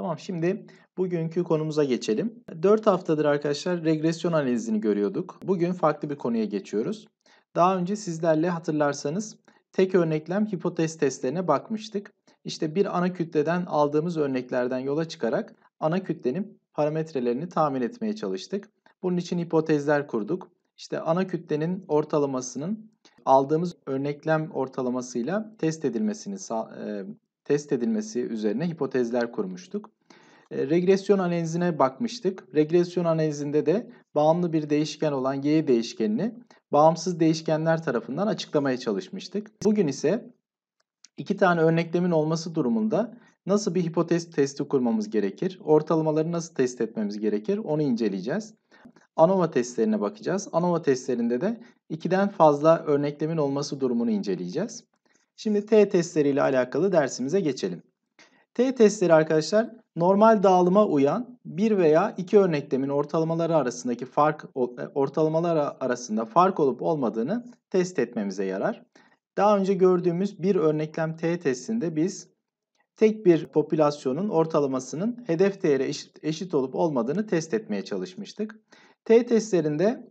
Tamam şimdi bugünkü konumuza geçelim. 4 haftadır arkadaşlar regresyon analizini görüyorduk. Bugün farklı bir konuya geçiyoruz. Daha önce sizlerle hatırlarsanız tek örneklem hipotez testlerine bakmıştık. İşte bir ana kütleden aldığımız örneklerden yola çıkarak ana kütlenin parametrelerini tahmin etmeye çalıştık. Bunun için hipotezler kurduk. İşte ana kütlenin ortalamasının aldığımız örneklem ortalamasıyla test edilmesini test edilmesi üzerine hipotezler kurmuştuk. E, regresyon analizine bakmıştık. Regresyon analizinde de bağımlı bir değişken olan y değişkenini bağımsız değişkenler tarafından açıklamaya çalışmıştık. Bugün ise iki tane örneklemin olması durumunda nasıl bir hipotez testi kurmamız gerekir? Ortalamaları nasıl test etmemiz gerekir? Onu inceleyeceğiz. ANOVA testlerine bakacağız. ANOVA testlerinde de ikiden fazla örneklemin olması durumunu inceleyeceğiz. Şimdi T testleri ile alakalı dersimize geçelim. T testleri arkadaşlar normal dağılıma uyan bir veya iki örneklemin ortalamaları arasındaki fark e, ortalamalar arasında fark olup olmadığını test etmemize yarar. Daha önce gördüğümüz bir örneklem T testinde biz tek bir popülasyonun ortalamasının hedef değere eşit, eşit olup olmadığını test etmeye çalışmıştık. T testlerinde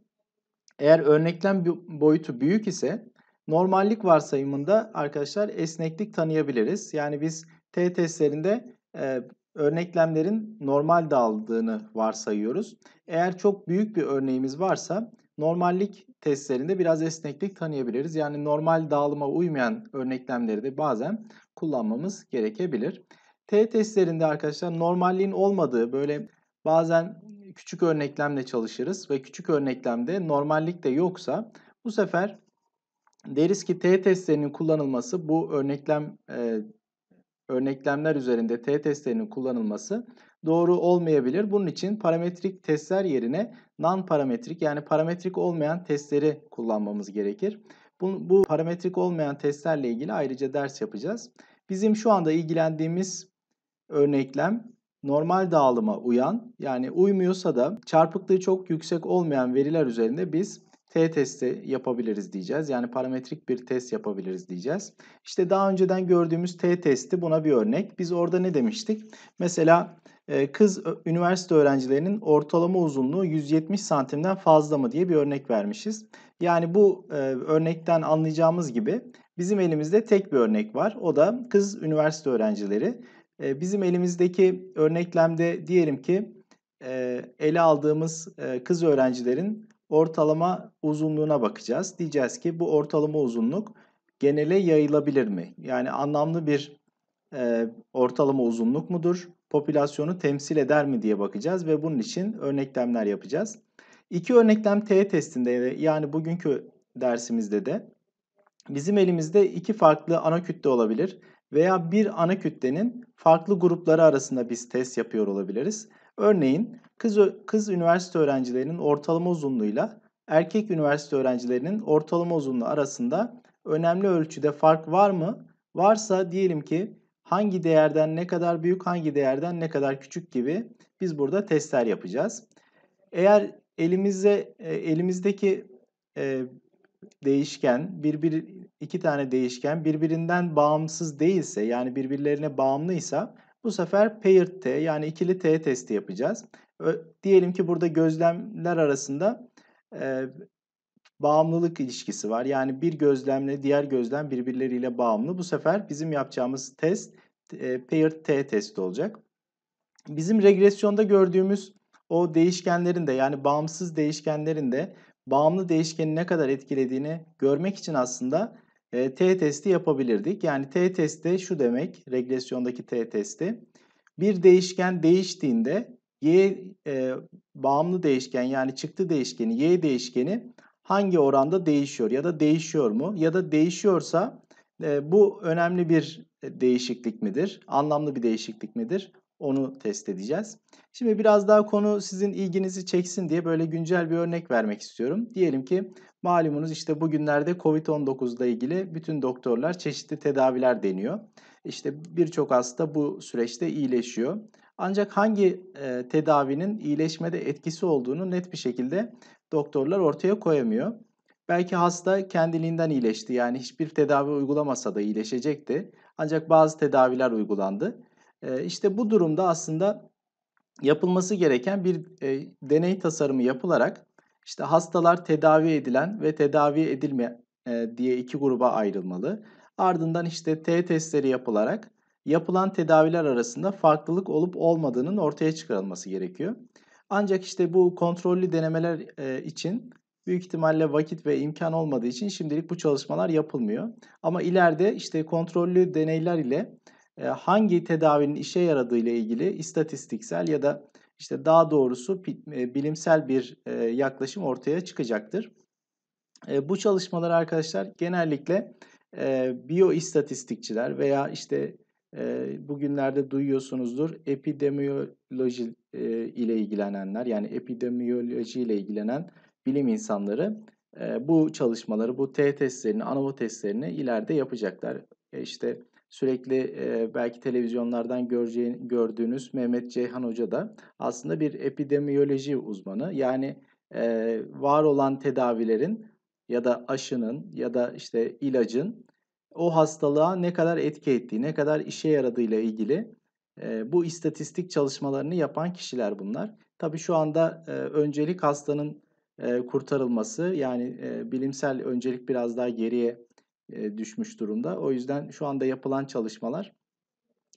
eğer örneklem boyutu büyük ise Normallik varsayımında arkadaşlar esneklik tanıyabiliriz. Yani biz T testlerinde e, örneklemlerin normal dağıldığını varsayıyoruz. Eğer çok büyük bir örneğimiz varsa normallik testlerinde biraz esneklik tanıyabiliriz. Yani normal dağılıma uymayan örneklemleri de bazen kullanmamız gerekebilir. T testlerinde arkadaşlar normalliğin olmadığı böyle bazen küçük örneklemle çalışırız ve küçük örneklemde normallik de yoksa bu sefer deriz ki T testlerinin kullanılması bu örneklem e, örneklemler üzerinde T testlerinin kullanılması doğru olmayabilir. Bunun için parametrik testler yerine non parametrik yani parametrik olmayan testleri kullanmamız gerekir. Bu, bu parametrik olmayan testlerle ilgili ayrıca ders yapacağız. Bizim şu anda ilgilendiğimiz örneklem normal dağılıma uyan yani uymuyorsa da çarpıklığı çok yüksek olmayan veriler üzerinde biz T testi yapabiliriz diyeceğiz. Yani parametrik bir test yapabiliriz diyeceğiz. İşte daha önceden gördüğümüz T testi buna bir örnek. Biz orada ne demiştik? Mesela e, kız üniversite öğrencilerinin ortalama uzunluğu 170 santimden fazla mı diye bir örnek vermişiz. Yani bu e, örnekten anlayacağımız gibi bizim elimizde tek bir örnek var. O da kız üniversite öğrencileri. E, bizim elimizdeki örneklemde diyelim ki ele aldığımız kız öğrencilerin ortalama uzunluğuna bakacağız. Diyeceğiz ki bu ortalama uzunluk genele yayılabilir mi? Yani anlamlı bir e, ortalama uzunluk mudur? Popülasyonu temsil eder mi diye bakacağız ve bunun için örneklemler yapacağız. İki örneklem T testinde yani bugünkü dersimizde de bizim elimizde iki farklı ana kütle olabilir veya bir ana kütlenin farklı grupları arasında biz test yapıyor olabiliriz. Örneğin kız, kız üniversite öğrencilerinin ortalama uzunluğuyla erkek üniversite öğrencilerinin ortalama uzunluğu arasında önemli ölçüde fark var mı? Varsa diyelim ki hangi değerden ne kadar büyük, hangi değerden ne kadar küçük gibi biz burada testler yapacağız. Eğer elimizde e, elimizdeki e, değişken, birbir iki tane değişken birbirinden bağımsız değilse yani birbirlerine bağımlıysa bu sefer paired T yani ikili T testi yapacağız. Diyelim ki burada gözlemler arasında e, bağımlılık ilişkisi var. Yani bir gözlemle diğer gözlem birbirleriyle bağımlı. Bu sefer bizim yapacağımız test e, paired T testi olacak. Bizim regresyonda gördüğümüz o değişkenlerin de yani bağımsız değişkenlerin de bağımlı değişkeni ne kadar etkilediğini görmek için aslında e, T testi yapabilirdik. Yani T testi şu demek regresyondaki T testi. Bir değişken değiştiğinde y e, bağımlı değişken yani çıktı değişkeni y değişkeni hangi oranda değişiyor ya da değişiyor mu ya da değişiyorsa e, bu önemli bir değişiklik midir? Anlamlı bir değişiklik midir? Onu test edeceğiz. Şimdi biraz daha konu sizin ilginizi çeksin diye böyle güncel bir örnek vermek istiyorum. Diyelim ki malumunuz işte bugünlerde covid 19 ile ilgili bütün doktorlar çeşitli tedaviler deniyor. İşte birçok hasta bu süreçte iyileşiyor. Ancak hangi e, tedavinin iyileşmede etkisi olduğunu net bir şekilde doktorlar ortaya koyamıyor. Belki hasta kendiliğinden iyileşti yani hiçbir tedavi uygulamasa da iyileşecekti. Ancak bazı tedaviler uygulandı. İşte bu durumda aslında yapılması gereken bir deney tasarımı yapılarak işte hastalar tedavi edilen ve tedavi edilme diye iki gruba ayrılmalı. Ardından işte T testleri yapılarak yapılan tedaviler arasında farklılık olup olmadığının ortaya çıkarılması gerekiyor. Ancak işte bu kontrollü denemeler için büyük ihtimalle vakit ve imkan olmadığı için şimdilik bu çalışmalar yapılmıyor. Ama ileride işte kontrollü deneyler ile hangi tedavinin işe yaradığı ile ilgili istatistiksel ya da işte daha doğrusu bilimsel bir yaklaşım ortaya çıkacaktır. Bu çalışmalar arkadaşlar genellikle biyoistatistikçiler veya işte bugünlerde duyuyorsunuzdur epidemioloji ile ilgilenenler yani epidemiyoloji ile ilgilenen bilim insanları bu çalışmaları, bu T testlerini, ANOVA testlerini ileride yapacaklar. E, işte sürekli e, belki televizyonlardan göreceğin, gördüğünüz Mehmet Ceyhan Hoca da aslında bir epidemiyoloji uzmanı. Yani e, var olan tedavilerin ya da aşının ya da işte ilacın o hastalığa ne kadar etki ettiği, ne kadar işe yaradığıyla ilgili e, bu istatistik çalışmalarını yapan kişiler bunlar. Tabii şu anda e, öncelik hastanın e, kurtarılması yani e, bilimsel öncelik biraz daha geriye düşmüş durumda. O yüzden şu anda yapılan çalışmalar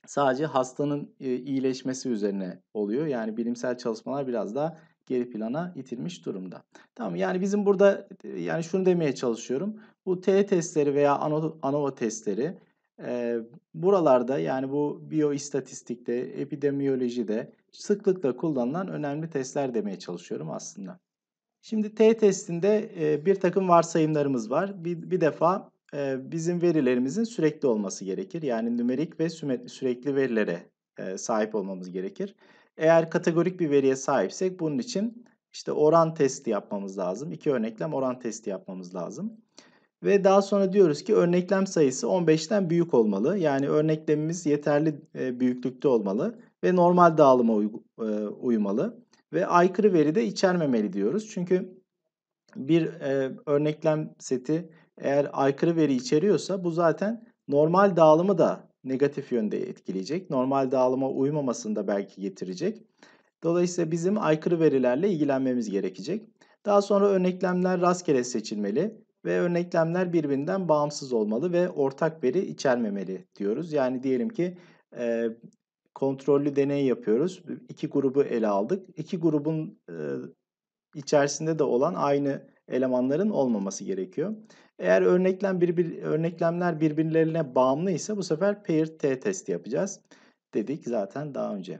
sadece hastanın iyileşmesi üzerine oluyor. Yani bilimsel çalışmalar biraz daha geri plana itilmiş durumda. Tamam yani bizim burada yani şunu demeye çalışıyorum. Bu T testleri veya ANOVA testleri buralarda yani bu biyoistatistikte, epidemiyolojide sıklıkla kullanılan önemli testler demeye çalışıyorum aslında. Şimdi T testinde bir takım varsayımlarımız var. Bir, bir defa bizim verilerimizin sürekli olması gerekir. Yani nümerik ve sürekli verilere sahip olmamız gerekir. Eğer kategorik bir veriye sahipsek bunun için işte oran testi yapmamız lazım. İki örneklem oran testi yapmamız lazım. Ve daha sonra diyoruz ki örneklem sayısı 15'ten büyük olmalı. Yani örneklemimiz yeterli büyüklükte olmalı ve normal dağılıma uymalı. Ve aykırı veri de içermemeli diyoruz. Çünkü bir örneklem seti eğer aykırı veri içeriyorsa bu zaten normal dağılımı da negatif yönde etkileyecek. Normal dağılıma uymamasını da belki getirecek. Dolayısıyla bizim aykırı verilerle ilgilenmemiz gerekecek. Daha sonra örneklemler rastgele seçilmeli ve örneklemler birbirinden bağımsız olmalı ve ortak veri içermemeli diyoruz. Yani diyelim ki e, kontrollü deney yapıyoruz. İki grubu ele aldık. İki grubun e, içerisinde de olan aynı elemanların olmaması gerekiyor. Eğer örneklem bir, bir, örneklemler birbirlerine bağımlı ise bu sefer pair t testi yapacağız. Dedik zaten daha önce.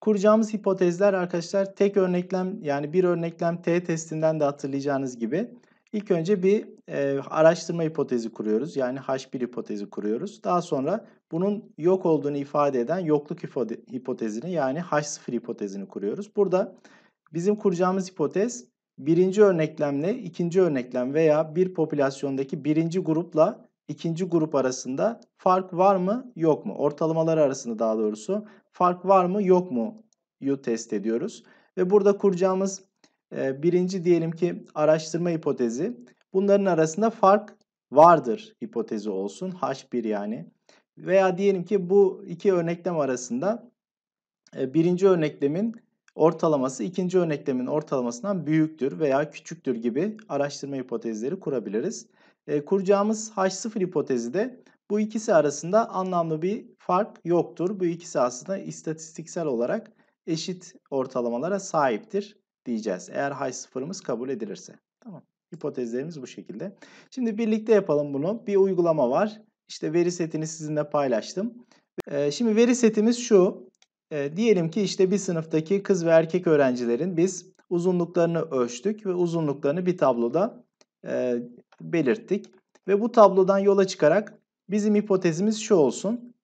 Kuracağımız hipotezler arkadaşlar tek örneklem yani bir örneklem t testinden de hatırlayacağınız gibi ilk önce bir e, araştırma hipotezi kuruyoruz. Yani H1 hipotezi kuruyoruz. Daha sonra bunun yok olduğunu ifade eden yokluk hipotezini yani H0 hipotezini kuruyoruz. Burada bizim kuracağımız hipotez birinci örneklemle ikinci örneklem veya bir popülasyondaki birinci grupla ikinci grup arasında fark var mı yok mu? Ortalamaları arasında daha doğrusu fark var mı yok mu? yu test ediyoruz. Ve burada kuracağımız e, birinci diyelim ki araştırma hipotezi. Bunların arasında fark vardır hipotezi olsun. H1 yani. Veya diyelim ki bu iki örneklem arasında e, birinci örneklemin ortalaması ikinci örneklemin ortalamasından büyüktür veya küçüktür gibi araştırma hipotezleri kurabiliriz. E, kuracağımız H0 hipotezi de bu ikisi arasında anlamlı bir fark yoktur. Bu ikisi aslında istatistiksel olarak eşit ortalamalara sahiptir diyeceğiz. Eğer H0'ımız kabul edilirse. Tamam. Hipotezlerimiz bu şekilde. Şimdi birlikte yapalım bunu. Bir uygulama var. İşte veri setini sizinle paylaştım. E, şimdi veri setimiz şu. E, diyelim ki işte bir sınıftaki kız ve erkek öğrencilerin biz uzunluklarını ölçtük ve uzunluklarını bir tabloda e, belirttik. Ve bu tablodan yola çıkarak bizim hipotezimiz şu olsun.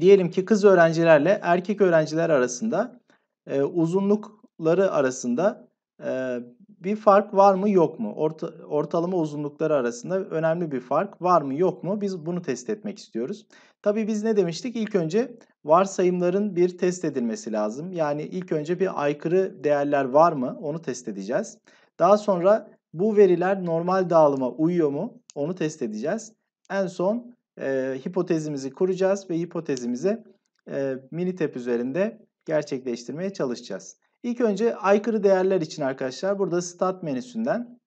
Diyelim ki kız öğrencilerle erkek öğrenciler arasında e, uzunlukları arasında e, bir fark var mı yok mu? Orta, ortalama uzunlukları arasında önemli bir fark var mı yok mu? Biz bunu test etmek istiyoruz. Tabii biz ne demiştik? İlk önce varsayımların bir test edilmesi lazım. Yani ilk önce bir aykırı değerler var mı? Onu test edeceğiz. Daha sonra bu veriler normal dağılıma uyuyor mu? Onu test edeceğiz. En son e, hipotezimizi kuracağız ve hipotezimizi e, Minitep üzerinde gerçekleştirmeye çalışacağız. İlk önce aykırı değerler için arkadaşlar burada stat menüsünden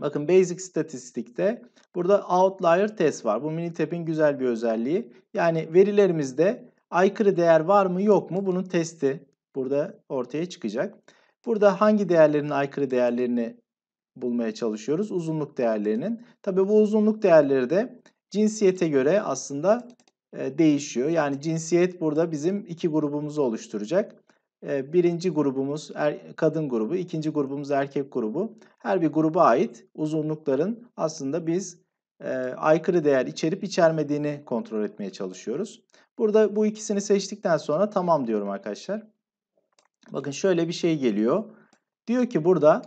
Bakın basic statistikte burada outlier test var. Bu Minitab'in güzel bir özelliği. Yani verilerimizde aykırı değer var mı yok mu bunun testi burada ortaya çıkacak. Burada hangi değerlerin aykırı değerlerini bulmaya çalışıyoruz? Uzunluk değerlerinin. Tabii bu uzunluk değerleri de cinsiyete göre aslında e, değişiyor. Yani cinsiyet burada bizim iki grubumuzu oluşturacak birinci grubumuz er, kadın grubu, ikinci grubumuz erkek grubu. Her bir gruba ait uzunlukların aslında biz e, aykırı değer içerip içermediğini kontrol etmeye çalışıyoruz. Burada bu ikisini seçtikten sonra tamam diyorum arkadaşlar. Bakın şöyle bir şey geliyor. Diyor ki burada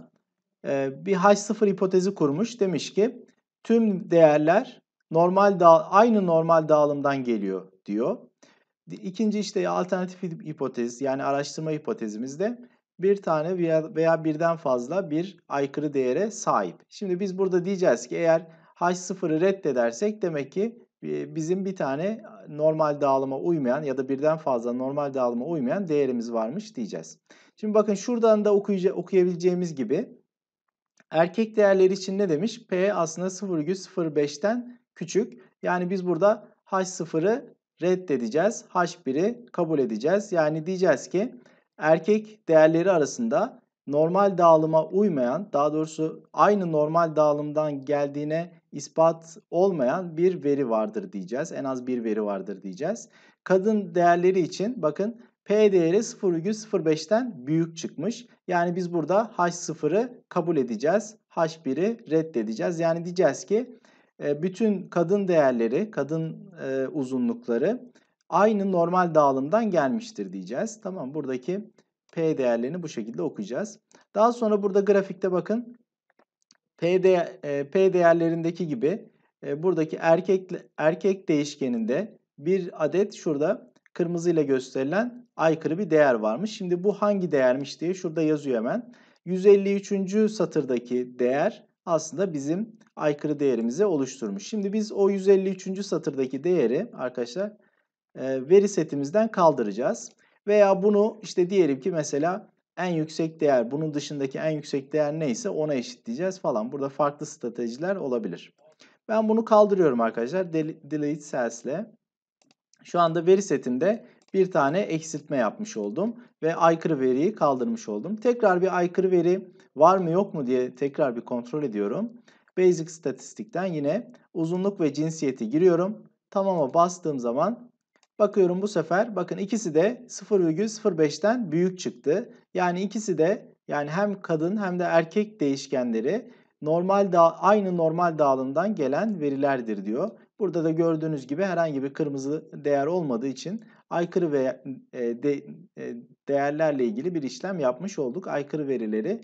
e, bir H0 hipotezi kurmuş. Demiş ki tüm değerler normal da aynı normal dağılımdan geliyor diyor. İkinci işte alternatif hipotez yani araştırma hipotezimizde bir tane veya, birden fazla bir aykırı değere sahip. Şimdi biz burada diyeceğiz ki eğer H0'ı reddedersek demek ki e, bizim bir tane normal dağılıma uymayan ya da birden fazla normal dağılıma uymayan değerimiz varmış diyeceğiz. Şimdi bakın şuradan da okuyabileceğimiz gibi erkek değerleri için ne demiş? P aslında 0,05'ten küçük. Yani biz burada H0'ı reddedeceğiz. H1'i kabul edeceğiz. Yani diyeceğiz ki erkek değerleri arasında normal dağılıma uymayan, daha doğrusu aynı normal dağılımdan geldiğine ispat olmayan bir veri vardır diyeceğiz. En az bir veri vardır diyeceğiz. Kadın değerleri için bakın P değeri 0,05'ten büyük çıkmış. Yani biz burada H0'ı kabul edeceğiz. H1'i reddedeceğiz. Yani diyeceğiz ki bütün kadın değerleri, kadın uzunlukları aynı normal dağılımdan gelmiştir diyeceğiz. Tamam buradaki P değerlerini bu şekilde okuyacağız. Daha sonra burada grafikte bakın P, de, P değerlerindeki gibi buradaki erkek erkek değişkeninde bir adet şurada kırmızıyla gösterilen aykırı bir değer varmış. Şimdi bu hangi değermiş diye şurada yazıyor hemen. 153. satırdaki değer aslında bizim aykırı değerimizi oluşturmuş. Şimdi biz o 153. satırdaki değeri arkadaşlar e, veri setimizden kaldıracağız. Veya bunu işte diyelim ki mesela en yüksek değer, bunun dışındaki en yüksek değer neyse ona eşitleyeceğiz falan. Burada farklı stratejiler olabilir. Ben bunu kaldırıyorum arkadaşlar. delete cells ile. Şu anda veri setimde bir tane eksiltme yapmış oldum ve aykırı veriyi kaldırmış oldum. Tekrar bir aykırı veri var mı yok mu diye tekrar bir kontrol ediyorum. Basic statistikten yine uzunluk ve cinsiyeti giriyorum. Tamama bastığım zaman bakıyorum bu sefer bakın ikisi de 0,05'ten büyük çıktı. Yani ikisi de yani hem kadın hem de erkek değişkenleri normal da aynı normal dağılımdan gelen verilerdir diyor. Burada da gördüğünüz gibi herhangi bir kırmızı değer olmadığı için aykırı ve e, de, e, değerlerle ilgili bir işlem yapmış olduk. Aykırı verileri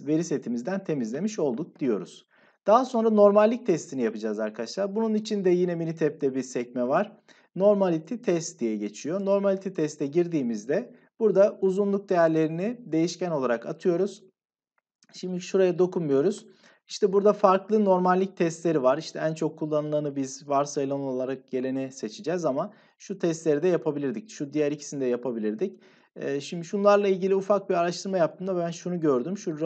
veri setimizden temizlemiş olduk diyoruz. Daha sonra normallik testini yapacağız arkadaşlar. Bunun için de yine Minitab'de bir sekme var. Normality test diye geçiyor. Normality teste girdiğimizde burada uzunluk değerlerini değişken olarak atıyoruz. Şimdi şuraya dokunmuyoruz. İşte burada farklı normallik testleri var. İşte en çok kullanılanı biz varsayılan olarak geleni seçeceğiz ama şu testleri de yapabilirdik. Şu diğer ikisini de yapabilirdik şimdi şunlarla ilgili ufak bir araştırma yaptığımda ben şunu gördüm. Şu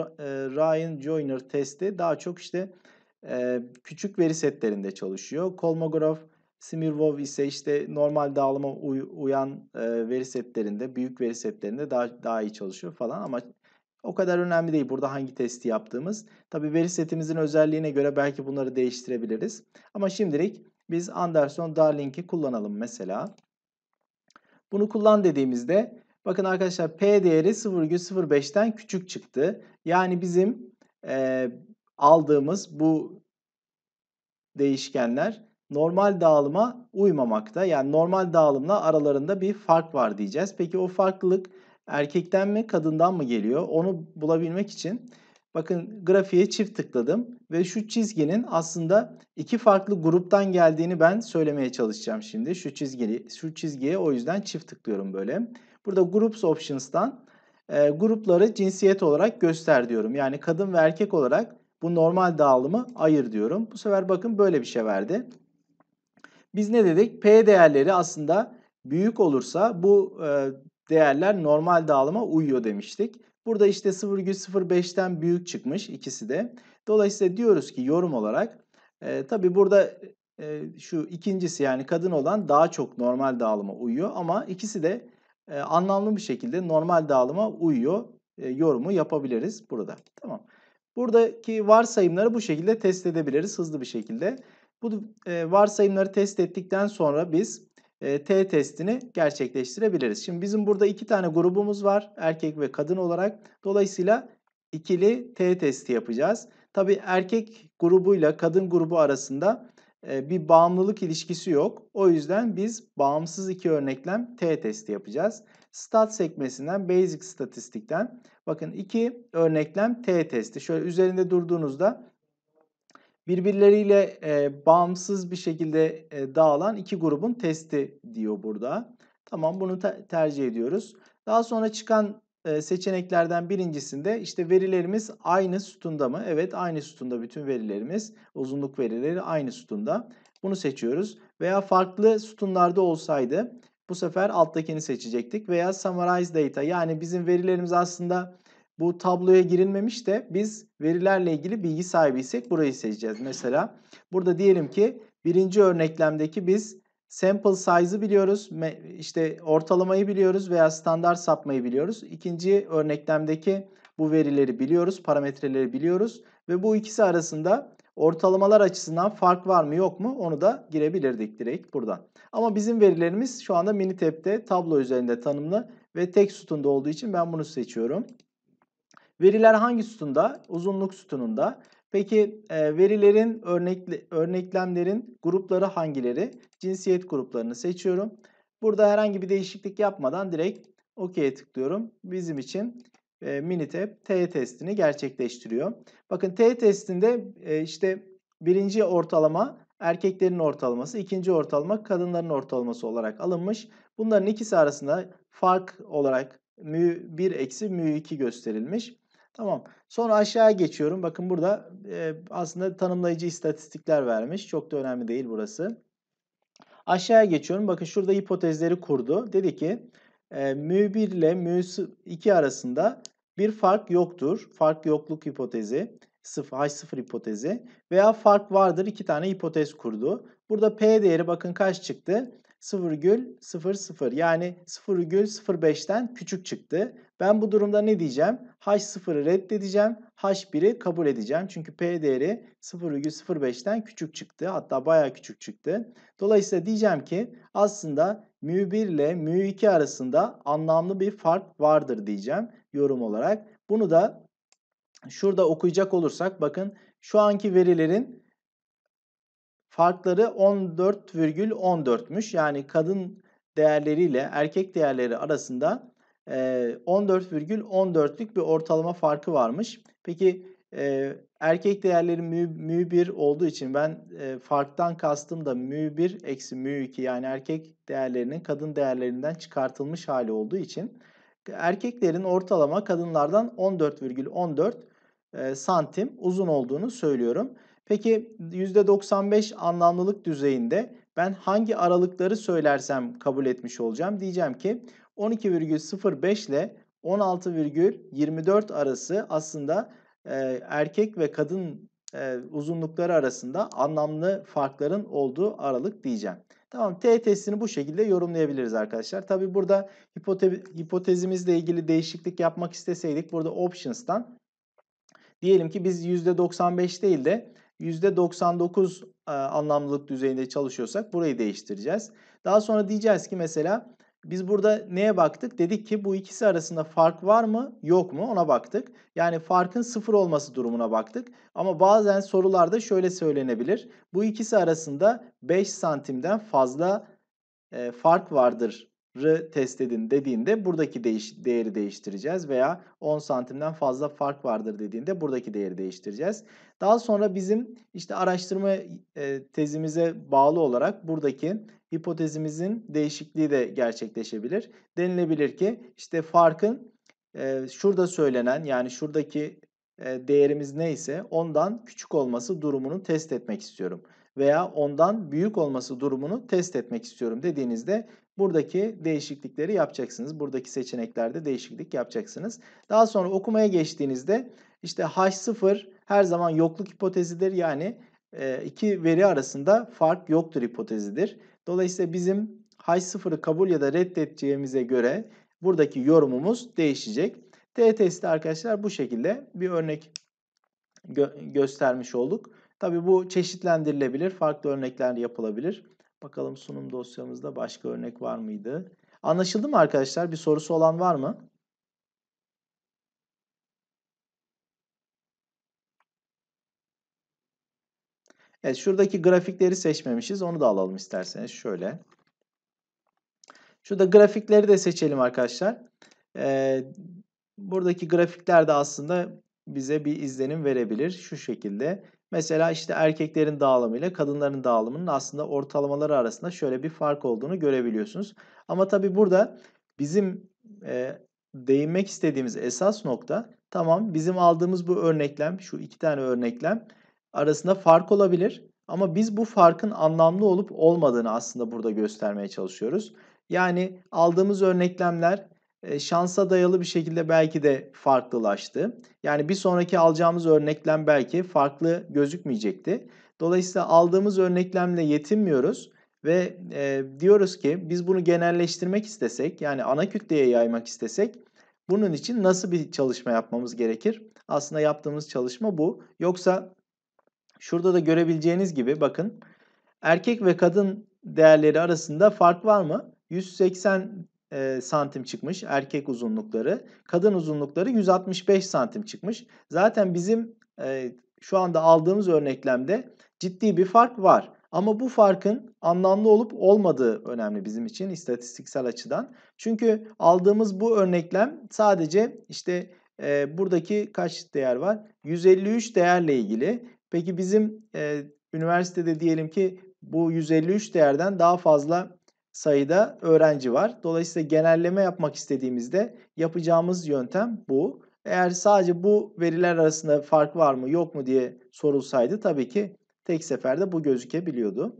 Ryan Joyner testi daha çok işte küçük veri setlerinde çalışıyor. Kolmogorov, Smirvov ise işte normal dağılıma uyan veri setlerinde, büyük veri setlerinde daha, daha iyi çalışıyor falan ama o kadar önemli değil burada hangi testi yaptığımız. Tabi veri setimizin özelliğine göre belki bunları değiştirebiliriz. Ama şimdilik biz Anderson Darling'i kullanalım mesela. Bunu kullan dediğimizde Bakın arkadaşlar P değeri 0,05'ten küçük çıktı. Yani bizim e, aldığımız bu değişkenler normal dağılıma uymamakta. Yani normal dağılımla aralarında bir fark var diyeceğiz. Peki o farklılık erkekten mi kadından mı geliyor? Onu bulabilmek için bakın grafiğe çift tıkladım ve şu çizginin aslında iki farklı gruptan geldiğini ben söylemeye çalışacağım şimdi. Şu çizgiyi şu çizgiye o yüzden çift tıklıyorum böyle. Burada Groups Options'tan e, grupları cinsiyet olarak göster diyorum. Yani kadın ve erkek olarak bu normal dağılımı ayır diyorum. Bu sefer bakın böyle bir şey verdi. Biz ne dedik? P değerleri aslında büyük olursa bu e, değerler normal dağılıma uyuyor demiştik. Burada işte 0,05'ten büyük çıkmış ikisi de. Dolayısıyla diyoruz ki yorum olarak e, tabi burada e, şu ikincisi yani kadın olan daha çok normal dağılıma uyuyor ama ikisi de e, anlamlı bir şekilde normal dağılıma uyuyor e, yorumu yapabiliriz burada. Tamam. Buradaki varsayımları bu şekilde test edebiliriz hızlı bir şekilde. Bu e, varsayımları test ettikten sonra biz e, T testini gerçekleştirebiliriz. Şimdi bizim burada iki tane grubumuz var erkek ve kadın olarak. Dolayısıyla ikili T testi yapacağız. Tabi erkek grubuyla kadın grubu arasında bir bağımlılık ilişkisi yok. O yüzden biz bağımsız iki örneklem T testi yapacağız. Stat sekmesinden Basic Statistik'ten bakın iki örneklem T testi. Şöyle üzerinde durduğunuzda birbirleriyle e, bağımsız bir şekilde e, dağılan iki grubun testi diyor burada. Tamam bunu te tercih ediyoruz. Daha sonra çıkan seçeneklerden birincisinde işte verilerimiz aynı sütunda mı? Evet aynı sütunda bütün verilerimiz. Uzunluk verileri aynı sütunda. Bunu seçiyoruz. Veya farklı sütunlarda olsaydı bu sefer alttakini seçecektik. Veya summarize data yani bizim verilerimiz aslında bu tabloya girilmemiş de biz verilerle ilgili bilgi sahibiysek burayı seçeceğiz. Mesela burada diyelim ki birinci örneklemdeki biz Sample size'ı biliyoruz, işte ortalamayı biliyoruz veya standart sapmayı biliyoruz. İkinci örneklemdeki bu verileri biliyoruz, parametreleri biliyoruz ve bu ikisi arasında ortalamalar açısından fark var mı yok mu onu da girebilirdik direkt buradan. Ama bizim verilerimiz şu anda Minitab'de tablo üzerinde tanımlı ve tek sütunda olduğu için ben bunu seçiyorum. Veriler hangi sütunda? Uzunluk sütununda. Peki e, verilerin örnekle, örneklemlerin grupları hangileri? Cinsiyet gruplarını seçiyorum. Burada herhangi bir değişiklik yapmadan direkt OK'ye tıklıyorum. Bizim için e, Minitab T testini gerçekleştiriyor. Bakın T testinde e, işte birinci ortalama erkeklerin ortalaması, ikinci ortalama kadınların ortalaması olarak alınmış. Bunların ikisi arasında fark olarak mü 1 eksi mü 2 gösterilmiş. Tamam. Sonra aşağıya geçiyorum. Bakın burada e, aslında tanımlayıcı istatistikler vermiş. Çok da önemli değil burası. Aşağıya geçiyorum. Bakın şurada hipotezleri kurdu. Dedi ki e, μ1 ile μ2 arasında bir fark yoktur. Fark yokluk hipotezi. H0 hipotezi veya fark vardır iki tane hipotez kurdu. Burada P değeri bakın kaç çıktı? 0,00 yani 0,05'ten küçük çıktı. Ben bu durumda ne diyeceğim? H0'ı reddedeceğim. H1'i kabul edeceğim. Çünkü P değeri 0,05'ten küçük çıktı. Hatta baya küçük çıktı. Dolayısıyla diyeceğim ki aslında μ1 ile μ2 arasında anlamlı bir fark vardır diyeceğim yorum olarak. Bunu da şurada okuyacak olursak bakın şu anki verilerin farkları 14,14'müş. ,14 yani kadın değerleriyle erkek değerleri arasında 14,14'lük bir ortalama farkı varmış. Peki e, erkek değerleri mü, mü 1 olduğu için ben e, farktan kastım da mü 1 eksi mü 2 yani erkek değerlerinin kadın değerlerinden çıkartılmış hali olduğu için erkeklerin ortalama kadınlardan 14,14 e, santim uzun olduğunu söylüyorum. Peki %95 anlamlılık düzeyinde ben hangi aralıkları söylersem kabul etmiş olacağım? Diyeceğim ki 12,05 ile 16,24 arası aslında e, erkek ve kadın e, uzunlukları arasında anlamlı farkların olduğu aralık diyeceğim. Tamam T testini bu şekilde yorumlayabiliriz arkadaşlar. Tabi burada hipote hipotezimizle ilgili değişiklik yapmak isteseydik burada options'tan diyelim ki biz %95 değil de %99 e, anlamlılık düzeyinde çalışıyorsak burayı değiştireceğiz. Daha sonra diyeceğiz ki mesela biz burada neye baktık? Dedik ki bu ikisi arasında fark var mı yok mu ona baktık. Yani farkın sıfır olması durumuna baktık. Ama bazen sorularda şöyle söylenebilir. Bu ikisi arasında 5 santimden fazla e, fark vardır rı test edin dediğinde buradaki değiş değeri değiştireceğiz veya 10 santimden fazla fark vardır dediğinde buradaki değeri değiştireceğiz. Daha sonra bizim işte araştırma e, tezimize bağlı olarak buradaki hipotezimizin değişikliği de gerçekleşebilir. Denilebilir ki işte farkın e, şurada söylenen yani şuradaki e, değerimiz neyse ondan küçük olması durumunu test etmek istiyorum veya ondan büyük olması durumunu test etmek istiyorum dediğinizde buradaki değişiklikleri yapacaksınız. Buradaki seçeneklerde değişiklik yapacaksınız. Daha sonra okumaya geçtiğinizde işte H0 her zaman yokluk hipotezidir. Yani iki veri arasında fark yoktur hipotezidir. Dolayısıyla bizim high sıfırı kabul ya da reddedeceğimize göre buradaki yorumumuz değişecek. T testi arkadaşlar bu şekilde bir örnek gö göstermiş olduk. Tabi bu çeşitlendirilebilir. Farklı örnekler yapılabilir. Bakalım sunum dosyamızda başka örnek var mıydı? Anlaşıldı mı arkadaşlar? Bir sorusu olan var mı? Evet şuradaki grafikleri seçmemişiz. Onu da alalım isterseniz şöyle. Şurada grafikleri de seçelim arkadaşlar. Ee, buradaki grafikler de aslında bize bir izlenim verebilir. Şu şekilde. Mesela işte erkeklerin dağılımı ile kadınların dağılımının aslında ortalamaları arasında şöyle bir fark olduğunu görebiliyorsunuz. Ama tabi burada bizim e, değinmek istediğimiz esas nokta tamam bizim aldığımız bu örneklem şu iki tane örneklem arasında fark olabilir. Ama biz bu farkın anlamlı olup olmadığını aslında burada göstermeye çalışıyoruz. Yani aldığımız örneklemler e, şansa dayalı bir şekilde belki de farklılaştı. Yani bir sonraki alacağımız örneklem belki farklı gözükmeyecekti. Dolayısıyla aldığımız örneklemle yetinmiyoruz ve e, diyoruz ki biz bunu genelleştirmek istesek yani ana kütleye yaymak istesek bunun için nasıl bir çalışma yapmamız gerekir? Aslında yaptığımız çalışma bu. Yoksa Şurada da görebileceğiniz gibi bakın erkek ve kadın değerleri arasında fark var mı? 180 e, santim çıkmış erkek uzunlukları. Kadın uzunlukları 165 santim çıkmış. Zaten bizim e, şu anda aldığımız örneklemde ciddi bir fark var. Ama bu farkın anlamlı olup olmadığı önemli bizim için istatistiksel açıdan. Çünkü aldığımız bu örneklem sadece işte e, buradaki kaç değer var? 153 değerle ilgili Peki bizim e, üniversitede diyelim ki bu 153 değerden daha fazla sayıda öğrenci var. Dolayısıyla genelleme yapmak istediğimizde yapacağımız yöntem bu. Eğer sadece bu veriler arasında fark var mı yok mu diye sorulsaydı tabii ki tek seferde bu gözükebiliyordu.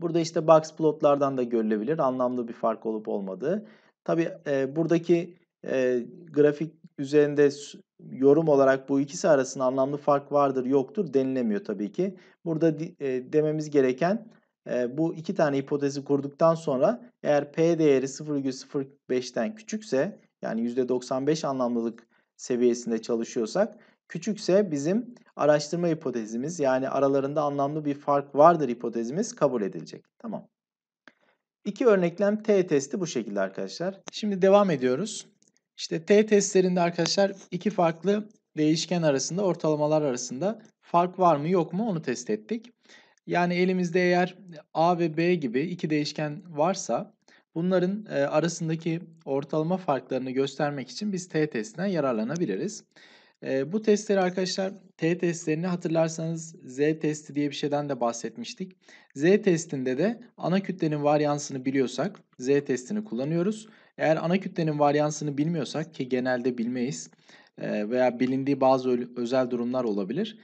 Burada işte box plotlardan da görülebilir anlamlı bir fark olup olmadığı. Tabii e, buradaki e, grafik üzerinde yorum olarak bu ikisi arasında anlamlı fark vardır yoktur denilemiyor tabii ki. Burada e, dememiz gereken e, bu iki tane hipotezi kurduktan sonra eğer P değeri 0,05'ten küçükse yani %95 anlamlılık seviyesinde çalışıyorsak küçükse bizim araştırma hipotezimiz yani aralarında anlamlı bir fark vardır hipotezimiz kabul edilecek. Tamam. İki örneklem T testi bu şekilde arkadaşlar. Şimdi devam ediyoruz. İşte T testlerinde arkadaşlar iki farklı değişken arasında ortalamalar arasında fark var mı yok mu onu test ettik. Yani elimizde eğer A ve B gibi iki değişken varsa bunların e, arasındaki ortalama farklarını göstermek için biz T testinden yararlanabiliriz. E, bu testleri arkadaşlar T testlerini hatırlarsanız Z testi diye bir şeyden de bahsetmiştik. Z testinde de ana kütlenin varyansını biliyorsak Z testini kullanıyoruz. Eğer ana kütlenin varyansını bilmiyorsak ki genelde bilmeyiz veya bilindiği bazı özel durumlar olabilir.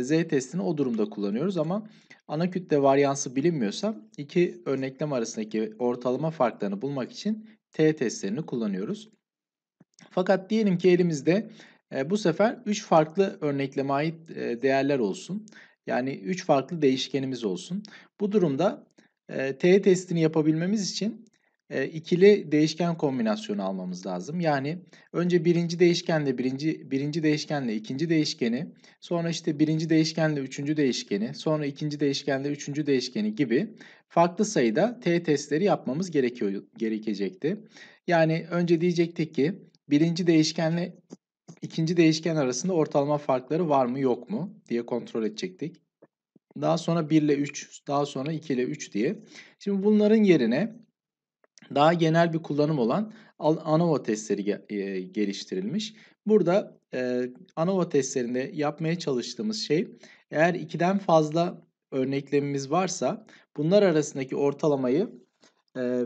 Z testini o durumda kullanıyoruz ama ana kütle varyansı bilinmiyorsa iki örneklem arasındaki ortalama farklarını bulmak için T testlerini kullanıyoruz. Fakat diyelim ki elimizde bu sefer 3 farklı örnekleme ait değerler olsun. Yani 3 farklı değişkenimiz olsun. Bu durumda T testini yapabilmemiz için e, ikili değişken kombinasyonu almamız lazım. Yani önce birinci değişkenle birinci, birinci değişkenle ikinci değişkeni, sonra işte birinci değişkenle üçüncü değişkeni, sonra ikinci değişkenle üçüncü değişkeni gibi farklı sayıda t testleri yapmamız gerekiyor gerekecekti. Yani önce diyecektik ki birinci değişkenle ikinci değişken arasında ortalama farkları var mı yok mu diye kontrol edecektik. Daha sonra 1 ile 3, daha sonra 2 ile 3 diye. Şimdi bunların yerine daha genel bir kullanım olan ANOVA testleri e, geliştirilmiş. Burada e, ANOVA testlerinde yapmaya çalıştığımız şey eğer 2'den fazla örneklemimiz varsa bunlar arasındaki ortalamayı e,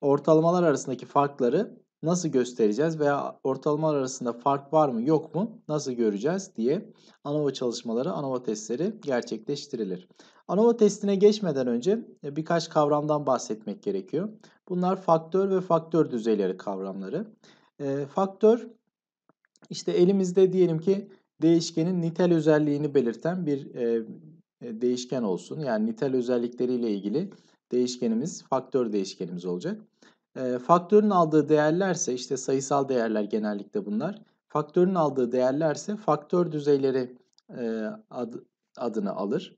ortalamalar arasındaki farkları nasıl göstereceğiz veya ortalamalar arasında fark var mı yok mu nasıl göreceğiz diye ANOVA çalışmaları, ANOVA testleri gerçekleştirilir. Anova testine geçmeden önce e, birkaç kavramdan bahsetmek gerekiyor. Bunlar faktör ve faktör düzeyleri kavramları. E, faktör işte elimizde diyelim ki değişkenin nitel özelliğini belirten bir e, e, değişken olsun. Yani nitel özellikleriyle ilgili değişkenimiz faktör değişkenimiz olacak. E, faktörün aldığı değerlerse işte sayısal değerler genellikle bunlar. Faktörün aldığı değerlerse faktör düzeyleri e, ad, adını alır.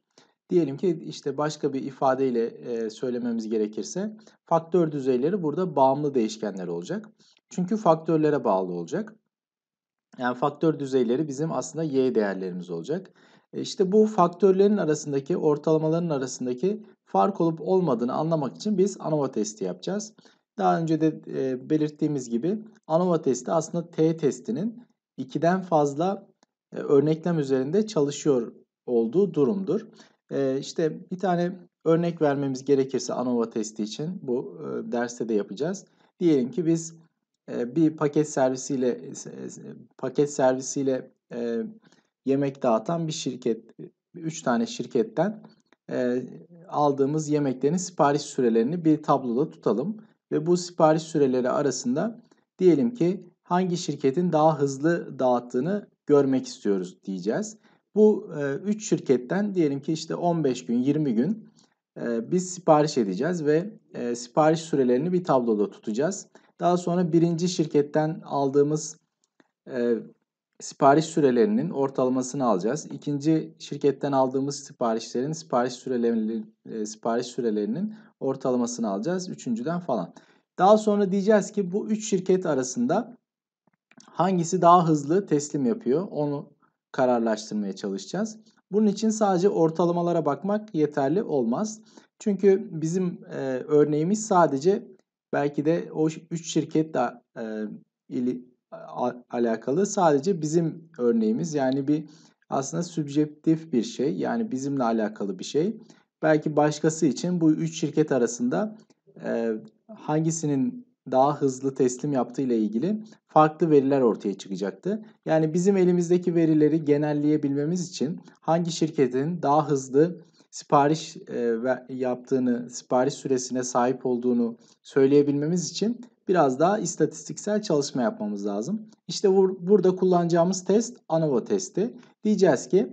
Diyelim ki işte başka bir ifadeyle söylememiz gerekirse faktör düzeyleri burada bağımlı değişkenler olacak. Çünkü faktörlere bağlı olacak. Yani faktör düzeyleri bizim aslında y değerlerimiz olacak. E işte bu faktörlerin arasındaki ortalamaların arasındaki fark olup olmadığını anlamak için biz ANOVA testi yapacağız. Daha önce de e, belirttiğimiz gibi ANOVA testi aslında T testinin 2'den fazla e, örneklem üzerinde çalışıyor olduğu durumdur. E, işte bir tane örnek vermemiz gerekirse ANOVA testi için bu derste de yapacağız. Diyelim ki biz bir paket servisiyle paket servisiyle yemek dağıtan bir şirket, üç tane şirketten aldığımız yemeklerin sipariş sürelerini bir tabloda tutalım ve bu sipariş süreleri arasında diyelim ki hangi şirketin daha hızlı dağıttığını görmek istiyoruz diyeceğiz. Bu e, şirketten diyelim ki işte 15 gün, 20 gün e, biz sipariş edeceğiz ve e, sipariş sürelerini bir tabloda tutacağız. Daha sonra birinci şirketten aldığımız e, sipariş sürelerinin ortalamasını alacağız. İkinci şirketten aldığımız siparişlerin sipariş sürelerinin e, sipariş sürelerinin ortalamasını alacağız. Üçüncüden falan. Daha sonra diyeceğiz ki bu üç şirket arasında hangisi daha hızlı teslim yapıyor onu kararlaştırmaya çalışacağız. Bunun için sadece ortalamalara bakmak yeterli olmaz. Çünkü bizim e, örneğimiz sadece belki de o 3 şirketle e, ili, a, alakalı sadece bizim örneğimiz. Yani bir aslında subjektif bir şey yani bizimle alakalı bir şey. Belki başkası için bu üç şirket arasında e, hangisinin daha hızlı teslim yaptığı ile ilgili farklı veriler ortaya çıkacaktı. Yani bizim elimizdeki verileri genelleyebilmemiz için hangi şirketin daha hızlı sipariş e, yaptığını, sipariş süresine sahip olduğunu söyleyebilmemiz için biraz daha istatistiksel çalışma yapmamız lazım. İşte burada kullanacağımız test ANOVA testi. Diyeceğiz ki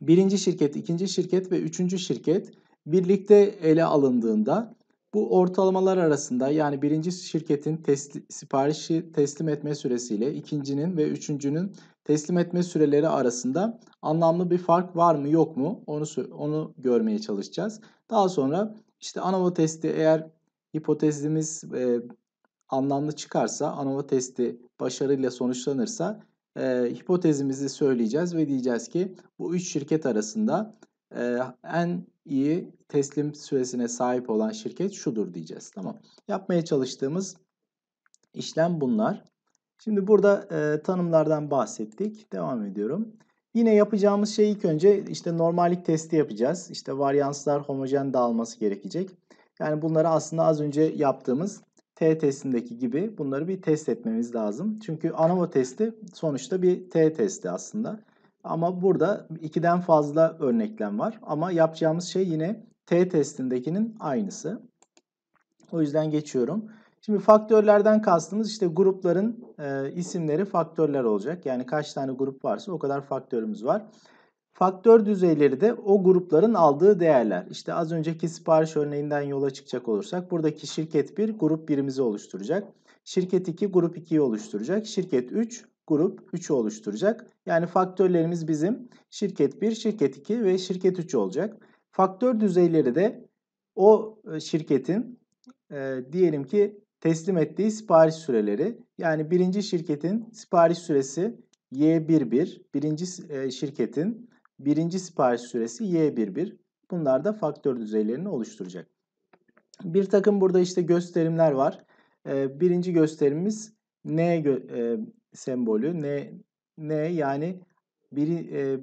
birinci şirket, ikinci şirket ve üçüncü şirket birlikte ele alındığında bu ortalamalar arasında yani birinci şirketin tesli, siparişi teslim etme süresiyle ikincinin ve üçüncünün teslim etme süreleri arasında anlamlı bir fark var mı yok mu onu onu görmeye çalışacağız. Daha sonra işte ANOVA testi eğer hipotezimiz e, anlamlı çıkarsa, ANOVA testi başarıyla sonuçlanırsa e, hipotezimizi söyleyeceğiz ve diyeceğiz ki bu üç şirket arasında e, en iyi teslim süresine sahip olan şirket şudur diyeceğiz. Tamam. Yapmaya çalıştığımız işlem bunlar. Şimdi burada e, tanımlardan bahsettik. Devam ediyorum. Yine yapacağımız şey ilk önce işte normallik testi yapacağız. İşte varyanslar homojen dağılması gerekecek. Yani bunları aslında az önce yaptığımız T testindeki gibi bunları bir test etmemiz lazım. Çünkü ANOVA testi sonuçta bir T testi aslında. Ama burada 2'den fazla örneklem var. Ama yapacağımız şey yine T testindekinin aynısı. O yüzden geçiyorum. Şimdi faktörlerden kastımız işte grupların e, isimleri faktörler olacak. Yani kaç tane grup varsa o kadar faktörümüz var. Faktör düzeyleri de o grupların aldığı değerler. İşte az önceki sipariş örneğinden yola çıkacak olursak buradaki şirket 1 grup birimizi oluşturacak. Şirket 2 grup 2'yi oluşturacak. Şirket 3 grup 3'ü oluşturacak. Yani faktörlerimiz bizim şirket 1, şirket 2 ve şirket 3 olacak. Faktör düzeyleri de o e, şirketin e, diyelim ki teslim ettiği sipariş süreleri. Yani birinci şirketin sipariş süresi Y11, birinci e, şirketin birinci sipariş süresi Y11. Bunlar da faktör düzeylerini oluşturacak. Bir takım burada işte gösterimler var. E, birinci gösterimiz N, sembolü. N, N yani bir e,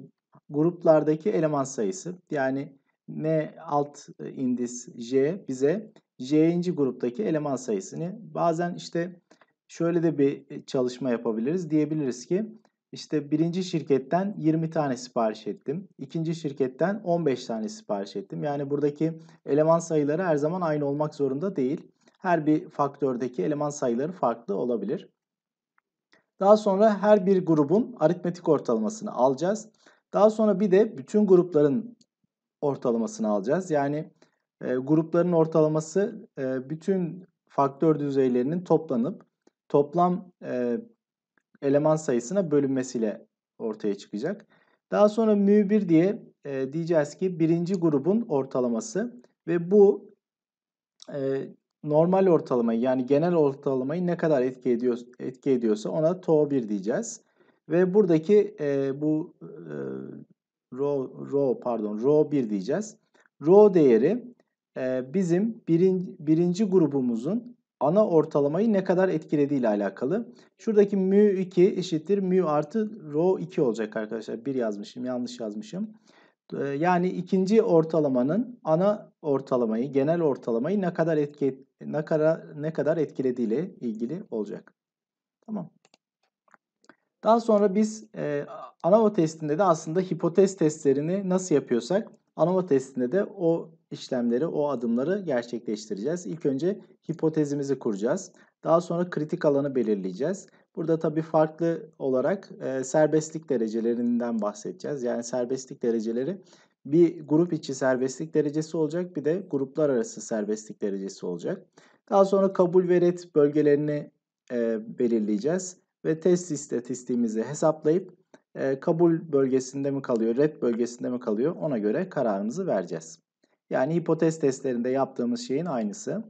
gruplardaki eleman sayısı. Yani N alt indis J bize J'inci gruptaki eleman sayısını bazen işte şöyle de bir e, çalışma yapabiliriz. Diyebiliriz ki işte birinci şirketten 20 tane sipariş ettim. ikinci şirketten 15 tane sipariş ettim. Yani buradaki eleman sayıları her zaman aynı olmak zorunda değil. Her bir faktördeki eleman sayıları farklı olabilir. Daha sonra her bir grubun aritmetik ortalamasını alacağız. Daha sonra bir de bütün grupların ortalamasını alacağız. Yani e, grupların ortalaması e, bütün faktör düzeylerinin toplanıp toplam e, eleman sayısına bölünmesiyle ortaya çıkacak. Daha sonra mü1 diye e, diyeceğiz ki birinci grubun ortalaması ve bu e, normal ortalamayı yani genel ortalamayı ne kadar etki, ediyor, etki ediyorsa ona to 1 diyeceğiz. Ve buradaki e, bu e, row, row pardon row 1 diyeceğiz. Row değeri e, bizim birin, birinci grubumuzun ana ortalamayı ne kadar etkilediği ile alakalı. Şuradaki mu 2 eşittir mu artı row 2 olacak arkadaşlar. 1 yazmışım yanlış yazmışım. E, yani ikinci ortalamanın ana ortalamayı, genel ortalamayı ne kadar etki e, nakara ne kadar etkilediğiyle ilgili olacak. Tamam. Daha sonra biz e, ANOVA testinde de aslında hipotez testlerini nasıl yapıyorsak ANOVA testinde de o işlemleri, o adımları gerçekleştireceğiz. İlk önce hipotezimizi kuracağız. Daha sonra kritik alanı belirleyeceğiz. Burada tabii farklı olarak e, serbestlik derecelerinden bahsedeceğiz. Yani serbestlik dereceleri bir grup içi serbestlik derecesi olacak bir de gruplar arası serbestlik derecesi olacak. Daha sonra kabul ve ret bölgelerini e, belirleyeceğiz ve test istatistiğimizi hesaplayıp e, kabul bölgesinde mi kalıyor, ret bölgesinde mi kalıyor ona göre kararımızı vereceğiz. Yani hipotez testlerinde yaptığımız şeyin aynısı.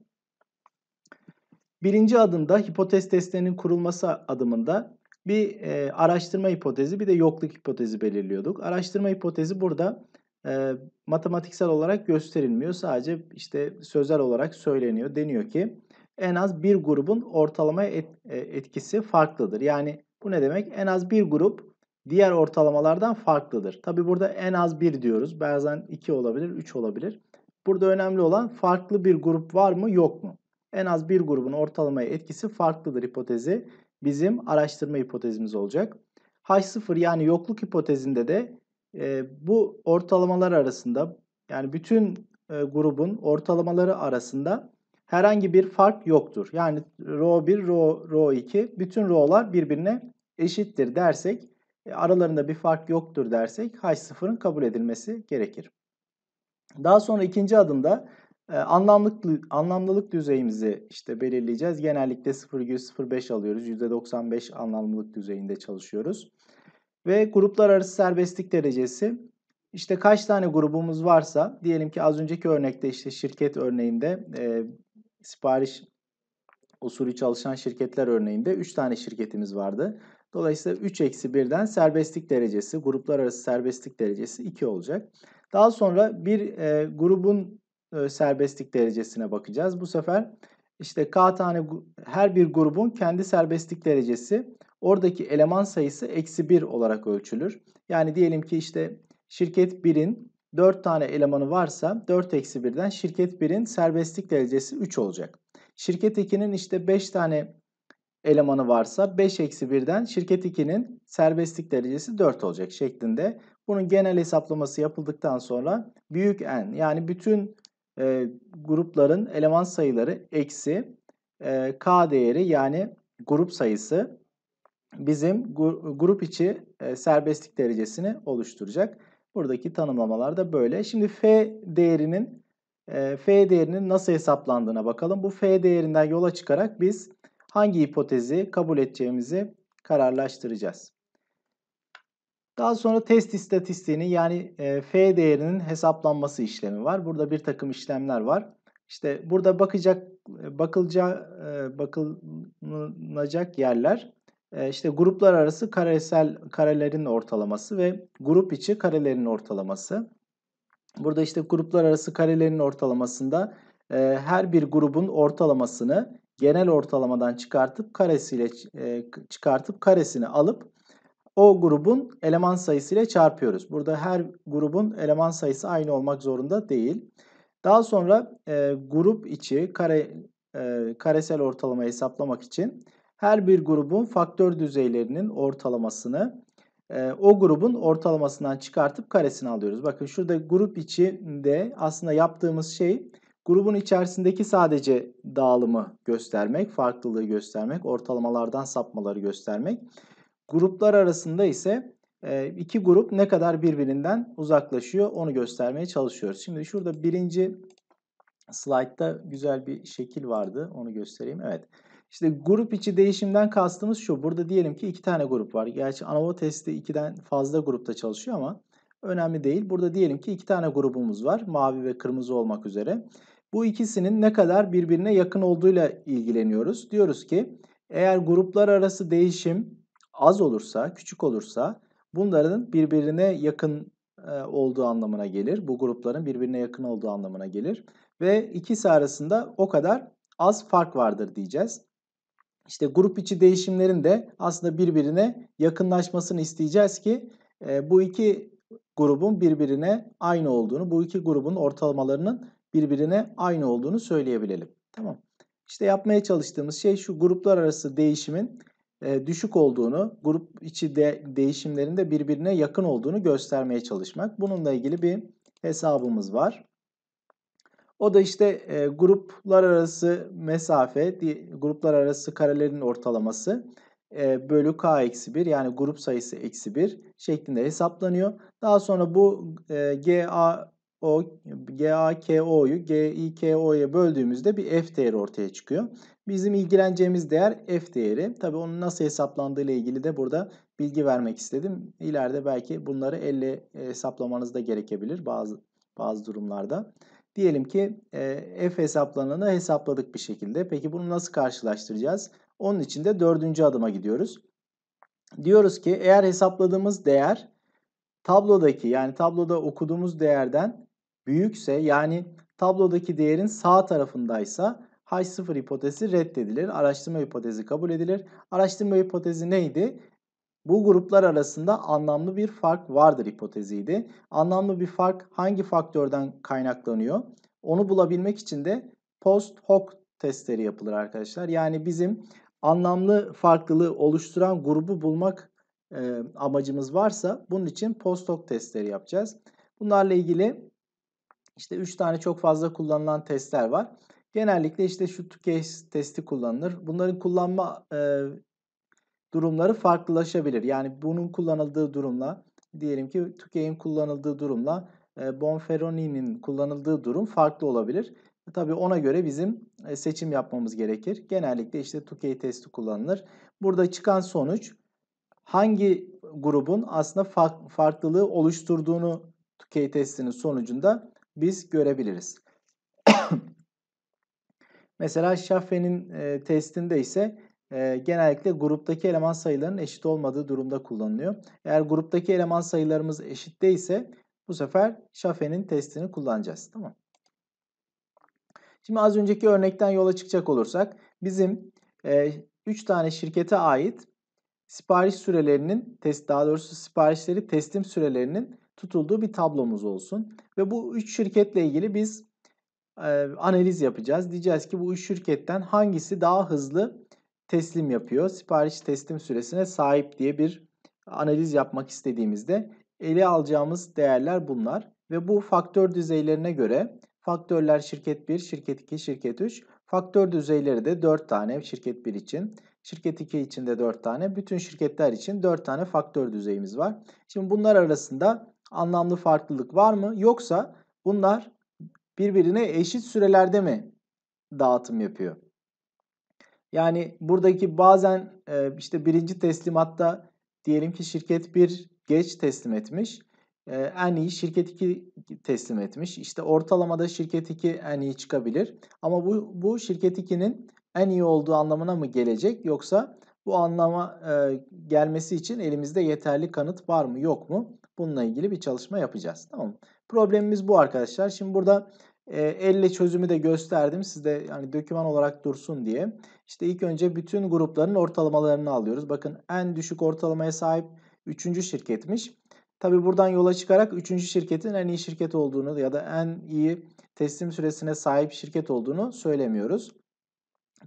Birinci adımda hipotez testlerinin kurulması adımında bir e, araştırma hipotezi bir de yokluk hipotezi belirliyorduk. Araştırma hipotezi burada e, matematiksel olarak gösterilmiyor. Sadece işte sözel olarak söyleniyor. Deniyor ki en az bir grubun ortalama et, e, etkisi farklıdır. Yani bu ne demek? En az bir grup diğer ortalamalardan farklıdır. Tabi burada en az bir diyoruz. Bazen iki olabilir, üç olabilir. Burada önemli olan farklı bir grup var mı yok mu? En az bir grubun ortalamaya etkisi farklıdır hipotezi bizim araştırma hipotezimiz olacak. H0 yani yokluk hipotezinde de e, bu ortalamalar arasında yani bütün e, grubun ortalamaları arasında herhangi bir fark yoktur. Yani row 1, row, row 2 bütün row'lar birbirine eşittir dersek e, aralarında bir fark yoktur dersek H0'ın kabul edilmesi gerekir. Daha sonra ikinci adımda e, anlamlık, anlamlılık düzeyimizi işte belirleyeceğiz. Genellikle 0,05 alıyoruz. %95 anlamlılık düzeyinde çalışıyoruz. Ve gruplar arası serbestlik derecesi işte kaç tane grubumuz varsa diyelim ki az önceki örnekte işte şirket örneğinde e, sipariş usulü çalışan şirketler örneğinde 3 tane şirketimiz vardı. Dolayısıyla 3 eksi 1'den serbestlik derecesi, gruplar arası serbestlik derecesi 2 olacak. Daha sonra bir e, grubun e, serbestlik derecesine bakacağız. Bu sefer işte K tane her bir grubun kendi serbestlik derecesi Oradaki eleman sayısı eksi 1 olarak ölçülür. Yani diyelim ki işte şirket 1'in 4 tane elemanı varsa 4 eksi 1'den şirket 1'in serbestlik derecesi 3 olacak. Şirket 2'nin işte 5 tane elemanı varsa 5 eksi 1'den şirket 2'nin serbestlik derecesi 4 olacak şeklinde. Bunun genel hesaplaması yapıldıktan sonra büyük n yani bütün e, grupların eleman sayıları eksi e, k değeri yani grup sayısı bizim grup içi e, serbestlik derecesini oluşturacak. Buradaki tanımlamalar da böyle. Şimdi F değerinin e, F değerinin nasıl hesaplandığına bakalım. Bu F değerinden yola çıkarak biz hangi hipotezi kabul edeceğimizi kararlaştıracağız. Daha sonra test istatistiğinin yani e, F değerinin hesaplanması işlemi var. Burada bir takım işlemler var. İşte burada bakacak bakılacağı bakılacak yerler ee, işte gruplar arası karesel karelerin ortalaması ve grup içi karelerin ortalaması. Burada işte gruplar arası karelerin ortalamasında e, her bir grubun ortalamasını genel ortalamadan çıkartıp karesiyle e, çıkartıp karesini alıp o grubun eleman sayısıyla çarpıyoruz. Burada her grubun eleman sayısı aynı olmak zorunda değil. Daha sonra e, grup içi kare e, karesel ortalama hesaplamak için her bir grubun faktör düzeylerinin ortalamasını e, o grubun ortalamasından çıkartıp karesini alıyoruz. Bakın şurada grup içinde aslında yaptığımız şey grubun içerisindeki sadece dağılımı göstermek, farklılığı göstermek, ortalamalardan sapmaları göstermek. Gruplar arasında ise e, iki grup ne kadar birbirinden uzaklaşıyor onu göstermeye çalışıyoruz. Şimdi şurada birinci slaytta güzel bir şekil vardı onu göstereyim. Evet. Evet. İşte grup içi değişimden kastımız şu. Burada diyelim ki iki tane grup var. Gerçi ANOVA testi ikiden fazla grupta çalışıyor ama önemli değil. Burada diyelim ki iki tane grubumuz var. Mavi ve kırmızı olmak üzere. Bu ikisinin ne kadar birbirine yakın olduğuyla ilgileniyoruz. Diyoruz ki eğer gruplar arası değişim az olursa, küçük olursa bunların birbirine yakın e, olduğu anlamına gelir. Bu grupların birbirine yakın olduğu anlamına gelir. Ve ikisi arasında o kadar az fark vardır diyeceğiz. İşte grup içi değişimlerin de aslında birbirine yakınlaşmasını isteyeceğiz ki e, bu iki grubun birbirine aynı olduğunu, bu iki grubun ortalamalarının birbirine aynı olduğunu söyleyebilelim. Tamam. İşte yapmaya çalıştığımız şey şu gruplar arası değişimin e, düşük olduğunu, grup içi de değişimlerin de birbirine yakın olduğunu göstermeye çalışmak. Bununla ilgili bir hesabımız var. O da işte e, gruplar arası mesafe, gruplar arası karelerin ortalaması e, bölü k eksi 1 yani grup sayısı eksi 1 şeklinde hesaplanıyor. Daha sonra bu e, a o g g a k o'yu i k o'ya böldüğümüzde bir f değeri ortaya çıkıyor. Bizim ilgileneceğimiz değer f değeri. Tabii onun nasıl hesaplandığı ile ilgili de burada bilgi vermek istedim. İleride belki bunları elle e, hesaplamanız da gerekebilir bazı bazı durumlarda. Diyelim ki e, f hesaplananı hesapladık bir şekilde. Peki bunu nasıl karşılaştıracağız? Onun için de dördüncü adıma gidiyoruz. Diyoruz ki eğer hesapladığımız değer tablodaki yani tabloda okuduğumuz değerden büyükse yani tablodaki değerin sağ tarafındaysa H0 hipotezi reddedilir. Araştırma hipotezi kabul edilir. Araştırma hipotezi neydi? Bu gruplar arasında anlamlı bir fark vardır hipoteziydi. Anlamlı bir fark hangi faktörden kaynaklanıyor? Onu bulabilmek için de post hoc testleri yapılır arkadaşlar. Yani bizim anlamlı farklılığı oluşturan grubu bulmak e, amacımız varsa bunun için post hoc testleri yapacağız. Bunlarla ilgili işte 3 tane çok fazla kullanılan testler var. Genellikle işte şu case testi kullanılır. Bunların kullanma e, durumları farklılaşabilir. Yani bunun kullanıldığı durumla diyelim ki Tukey'in kullanıldığı durumla e, Bonferroni'nin kullanıldığı durum farklı olabilir. Tabii ona göre bizim e, seçim yapmamız gerekir. Genellikle işte Tukey testi kullanılır. Burada çıkan sonuç hangi grubun aslında farklılığı oluşturduğunu Tukey testinin sonucunda biz görebiliriz. Mesela Şaffe'nin e, testinde ise e, genellikle gruptaki eleman sayılarının eşit olmadığı durumda kullanılıyor. Eğer gruptaki eleman sayılarımız eşit değilse bu sefer şafenin testini kullanacağız. Tamam. Şimdi az önceki örnekten yola çıkacak olursak bizim 3 tane şirkete ait sipariş sürelerinin test daha doğrusu siparişleri teslim sürelerinin tutulduğu bir tablomuz olsun. Ve bu 3 şirketle ilgili biz e, analiz yapacağız. Diyeceğiz ki bu 3 şirketten hangisi daha hızlı teslim yapıyor. Sipariş teslim süresine sahip diye bir analiz yapmak istediğimizde ele alacağımız değerler bunlar. Ve bu faktör düzeylerine göre faktörler şirket 1, şirket 2, şirket 3. Faktör düzeyleri de 4 tane şirket 1 için, şirket 2 için de 4 tane, bütün şirketler için 4 tane faktör düzeyimiz var. Şimdi bunlar arasında anlamlı farklılık var mı? Yoksa bunlar birbirine eşit sürelerde mi dağıtım yapıyor? Yani buradaki bazen e, işte birinci teslimatta diyelim ki şirket bir geç teslim etmiş. E, en iyi şirket 2 teslim etmiş. İşte ortalamada şirket 2 en iyi çıkabilir. Ama bu, bu şirket 2'nin en iyi olduğu anlamına mı gelecek yoksa bu anlama e, gelmesi için elimizde yeterli kanıt var mı yok mu? Bununla ilgili bir çalışma yapacağız. Tamam mı? Problemimiz bu arkadaşlar. Şimdi burada e, elle çözümü de gösterdim sizde yani döküman olarak dursun diye. İşte ilk önce bütün grupların ortalamalarını alıyoruz. Bakın en düşük ortalamaya sahip 3. şirketmiş. Tabi buradan yola çıkarak 3. şirketin en iyi şirket olduğunu ya da en iyi teslim süresine sahip şirket olduğunu söylemiyoruz.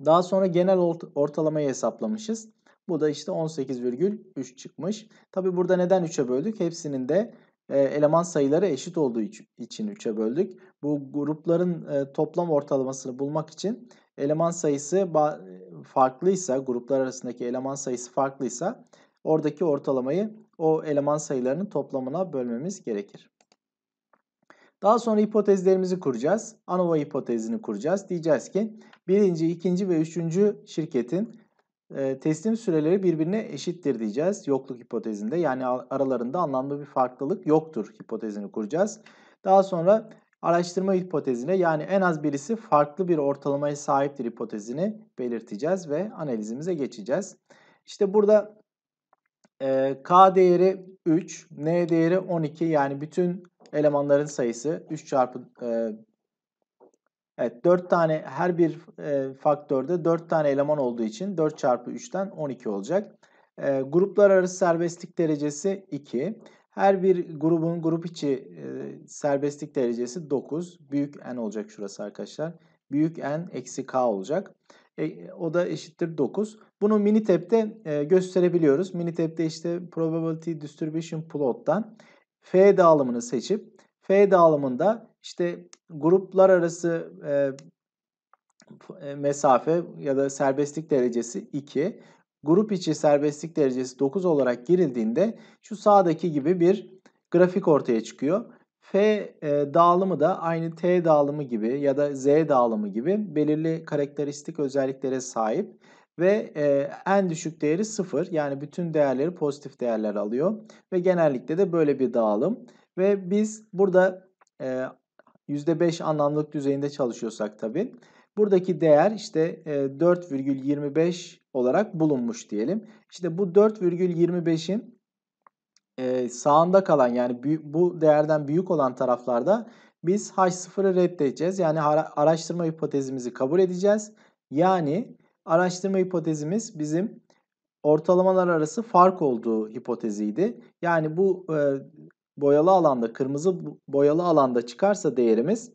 Daha sonra genel ortalamayı hesaplamışız. Bu da işte 18,3 çıkmış. Tabi burada neden 3'e böldük? Hepsinin de e, eleman sayıları eşit olduğu için 3'e böldük. Bu grupların e, toplam ortalamasını bulmak için eleman sayısı farklıysa, gruplar arasındaki eleman sayısı farklıysa oradaki ortalamayı o eleman sayılarının toplamına bölmemiz gerekir. Daha sonra hipotezlerimizi kuracağız. ANOVA hipotezini kuracağız. Diyeceğiz ki birinci, ikinci ve üçüncü şirketin teslim süreleri birbirine eşittir diyeceğiz yokluk hipotezinde. Yani aralarında anlamlı bir farklılık yoktur hipotezini kuracağız. Daha sonra araştırma hipotezine yani en az birisi farklı bir ortalamaya sahiptir hipotezini belirteceğiz ve analizimize geçeceğiz. İşte burada e, K değeri 3, N değeri 12 yani bütün elemanların sayısı 3 çarpı e, Evet 4 tane her bir e, faktörde 4 tane eleman olduğu için 4 çarpı 3'ten 12 olacak. E, gruplar arası serbestlik derecesi 2. Her bir grubun grup içi e, serbestlik derecesi 9. Büyük n olacak şurası arkadaşlar. Büyük n eksi k olacak. E, o da eşittir 9. Bunu Minitab'de e, gösterebiliyoruz. Minitab'de işte Probability Distribution Plot'tan F dağılımını seçip F dağılımında işte gruplar arası e, mesafe ya da serbestlik derecesi 2. Grup içi serbestlik derecesi 9 olarak girildiğinde şu sağdaki gibi bir grafik ortaya çıkıyor. F e, dağılımı da aynı T dağılımı gibi ya da Z dağılımı gibi belirli karakteristik özelliklere sahip ve e, en düşük değeri 0 yani bütün değerleri pozitif değerler alıyor ve genellikle de böyle bir dağılım ve biz burada e, %5 anlamlık düzeyinde çalışıyorsak tabi. Buradaki değer işte 4,25 e, olarak bulunmuş diyelim. İşte bu 4,25'in e, sağında kalan yani bu değerden büyük olan taraflarda biz H0'ı reddedeceğiz. Yani araştırma hipotezimizi kabul edeceğiz. Yani araştırma hipotezimiz bizim ortalamalar arası fark olduğu hipoteziydi. Yani bu e, boyalı alanda, kırmızı boyalı alanda çıkarsa değerimiz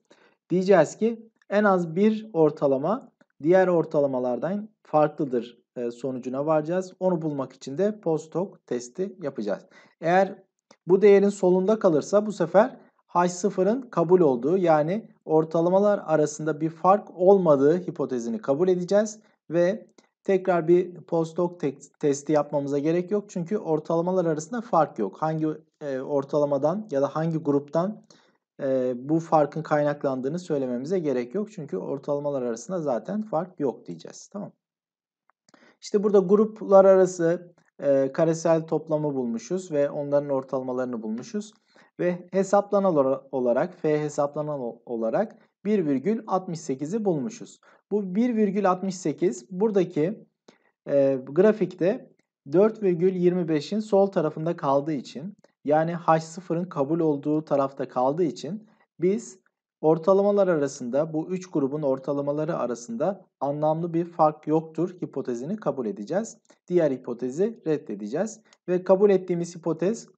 diyeceğiz ki en az bir ortalama diğer ortalamalardan farklıdır e, sonucuna varacağız. Onu bulmak için de post hoc testi yapacağız. Eğer bu değerin solunda kalırsa bu sefer H0'ın kabul olduğu yani ortalamalar arasında bir fark olmadığı hipotezini kabul edeceğiz ve tekrar bir post hoc testi yapmamıza gerek yok. Çünkü ortalamalar arasında fark yok. Hangi e, ortalamadan ya da hangi gruptan e, bu farkın kaynaklandığını söylememize gerek yok. Çünkü ortalamalar arasında zaten fark yok diyeceğiz. Tamam. İşte burada gruplar arası e, karesel toplamı bulmuşuz ve onların ortalamalarını bulmuşuz. Ve hesaplanan olarak, F hesaplanan olarak 1,68'i bulmuşuz. Bu 1,68 buradaki e, grafikte 4,25'in sol tarafında kaldığı için yani H0'ın kabul olduğu tarafta kaldığı için biz ortalamalar arasında bu üç grubun ortalamaları arasında anlamlı bir fark yoktur hipotezini kabul edeceğiz. Diğer hipotezi reddedeceğiz ve kabul ettiğimiz hipotez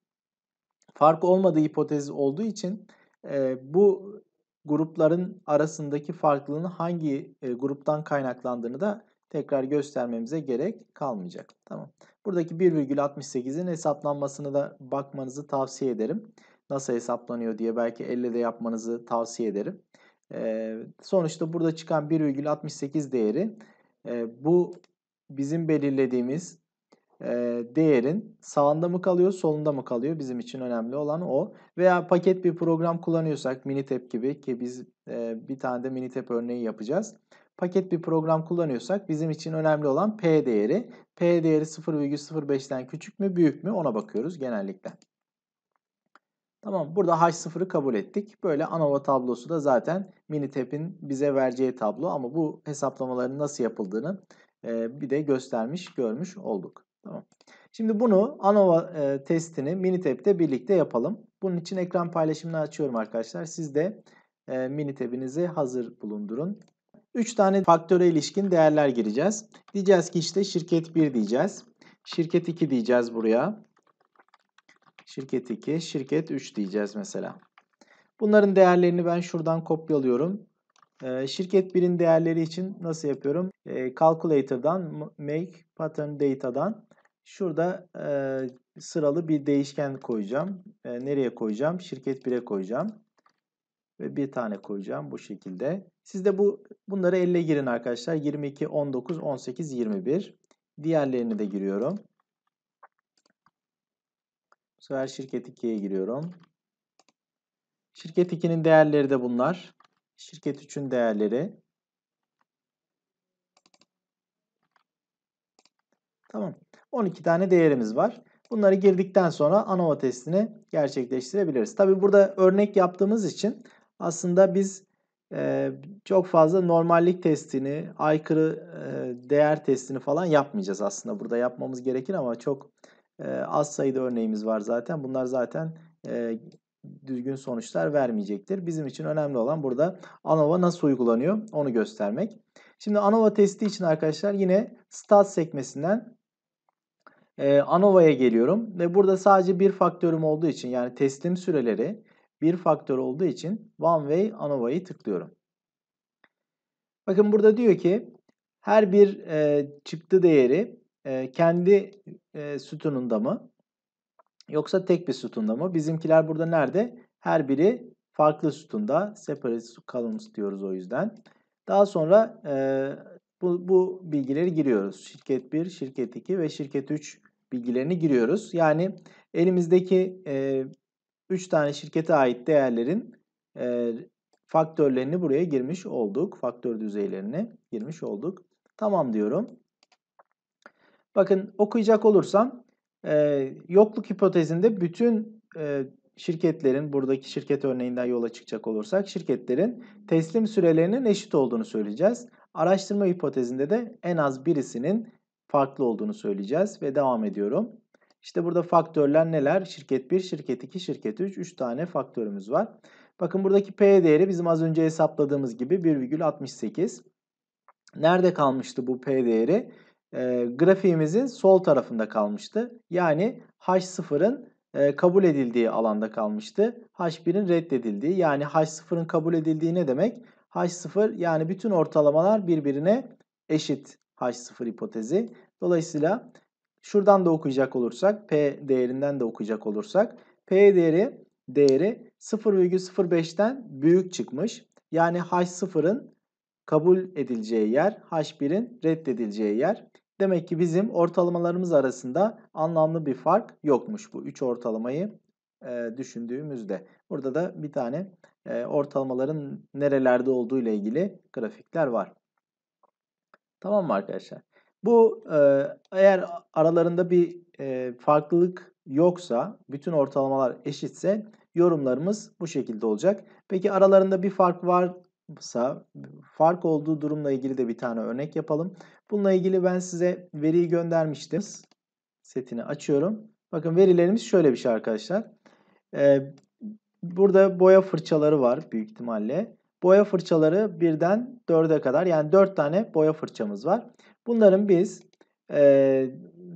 fark olmadığı hipotezi olduğu için e, bu grupların arasındaki farklılığın hangi e, gruptan kaynaklandığını da tekrar göstermemize gerek kalmayacak. Tamam. Buradaki 1,68'in hesaplanmasını da bakmanızı tavsiye ederim. Nasıl hesaplanıyor diye belki elle de yapmanızı tavsiye ederim. Ee, sonuçta burada çıkan 1,68 değeri e, bu bizim belirlediğimiz e, değerin sağında mı kalıyor solunda mı kalıyor bizim için önemli olan o. Veya paket bir program kullanıyorsak Minitab gibi ki biz e, bir tane de Minitab örneği yapacağız paket bir program kullanıyorsak bizim için önemli olan P değeri. P değeri 0,05'ten küçük mü büyük mü ona bakıyoruz genellikle. Tamam burada H0'ı kabul ettik. Böyle ANOVA tablosu da zaten Minitab'in bize vereceği tablo ama bu hesaplamaların nasıl yapıldığını e, bir de göstermiş görmüş olduk. Tamam. Şimdi bunu ANOVA e, testini Minitab'de birlikte yapalım. Bunun için ekran paylaşımını açıyorum arkadaşlar. Siz de e, Minitab'inizi hazır bulundurun. 3 tane faktöre ilişkin değerler gireceğiz. Diyeceğiz ki işte şirket 1 diyeceğiz. Şirket 2 diyeceğiz buraya. Şirket 2, şirket 3 diyeceğiz mesela. Bunların değerlerini ben şuradan kopyalıyorum. Ee, şirket 1'in değerleri için nasıl yapıyorum? Ee, calculator'dan, Make Pattern Data'dan şurada e, sıralı bir değişken koyacağım. Ee, nereye koyacağım? Şirket 1'e koyacağım ve bir tane koyacağım bu şekilde. Siz de bu bunları elle girin arkadaşlar. 22, 19, 18, 21. Diğerlerini de giriyorum. Bu sefer şirket 2'ye giriyorum. Şirket 2'nin değerleri de bunlar. Şirket 3'ün değerleri. Tamam. 12 tane değerimiz var. Bunları girdikten sonra ANOVA testini gerçekleştirebiliriz. Tabi burada örnek yaptığımız için aslında biz e, çok fazla normallik testini, aykırı e, değer testini falan yapmayacağız aslında. Burada yapmamız gerekir ama çok e, az sayıda örneğimiz var zaten. Bunlar zaten e, düzgün sonuçlar vermeyecektir. Bizim için önemli olan burada ANOVA nasıl uygulanıyor onu göstermek. Şimdi ANOVA testi için arkadaşlar yine stat sekmesinden ANOVA'ya geliyorum ve burada sadece bir faktörüm olduğu için yani teslim süreleri bir faktör olduğu için one way ANOVA'yı tıklıyorum. Bakın burada diyor ki her bir e, çıktı değeri e, kendi e, sütununda mı yoksa tek bir sütunda mı? Bizimkiler burada nerede? Her biri farklı sütunda. Separate columns diyoruz o yüzden. Daha sonra e, bu, bu bilgileri giriyoruz. Şirket 1, şirket 2 ve şirket 3 bilgilerini giriyoruz. Yani elimizdeki e, 3 tane şirkete ait değerlerin e, faktörlerini buraya girmiş olduk. Faktör düzeylerini girmiş olduk. Tamam diyorum. Bakın okuyacak olursam e, yokluk hipotezinde bütün e, şirketlerin buradaki şirket örneğinden yola çıkacak olursak şirketlerin teslim sürelerinin eşit olduğunu söyleyeceğiz. Araştırma hipotezinde de en az birisinin farklı olduğunu söyleyeceğiz ve devam ediyorum. İşte burada faktörler neler? Şirket 1, şirket 2, şirket 3. 3 tane faktörümüz var. Bakın buradaki P değeri bizim az önce hesapladığımız gibi 1,68. Nerede kalmıştı bu P değeri? E, grafiğimizin sol tarafında kalmıştı. Yani H0'ın e, kabul edildiği alanda kalmıştı. H1'in reddedildiği yani H0'ın kabul edildiği ne demek? H0 yani bütün ortalamalar birbirine eşit H0 hipotezi. Dolayısıyla Şuradan da okuyacak olursak P değerinden de okuyacak olursak P değeri değeri 0,05'ten büyük çıkmış. Yani H0'ın kabul edileceği yer, H1'in reddedileceği yer. Demek ki bizim ortalamalarımız arasında anlamlı bir fark yokmuş bu 3 ortalamayı e, düşündüğümüzde. Burada da bir tane e, ortalamaların nerelerde olduğu ile ilgili grafikler var. Tamam mı arkadaşlar? Bu eğer aralarında bir farklılık yoksa, bütün ortalamalar eşitse yorumlarımız bu şekilde olacak. Peki aralarında bir fark varsa, fark olduğu durumla ilgili de bir tane örnek yapalım. Bununla ilgili ben size veriyi göndermiştim. Setini açıyorum. Bakın verilerimiz şöyle bir şey arkadaşlar. burada boya fırçaları var büyük ihtimalle. Boya fırçaları birden dörde kadar yani dört tane boya fırçamız var. Bunların biz e,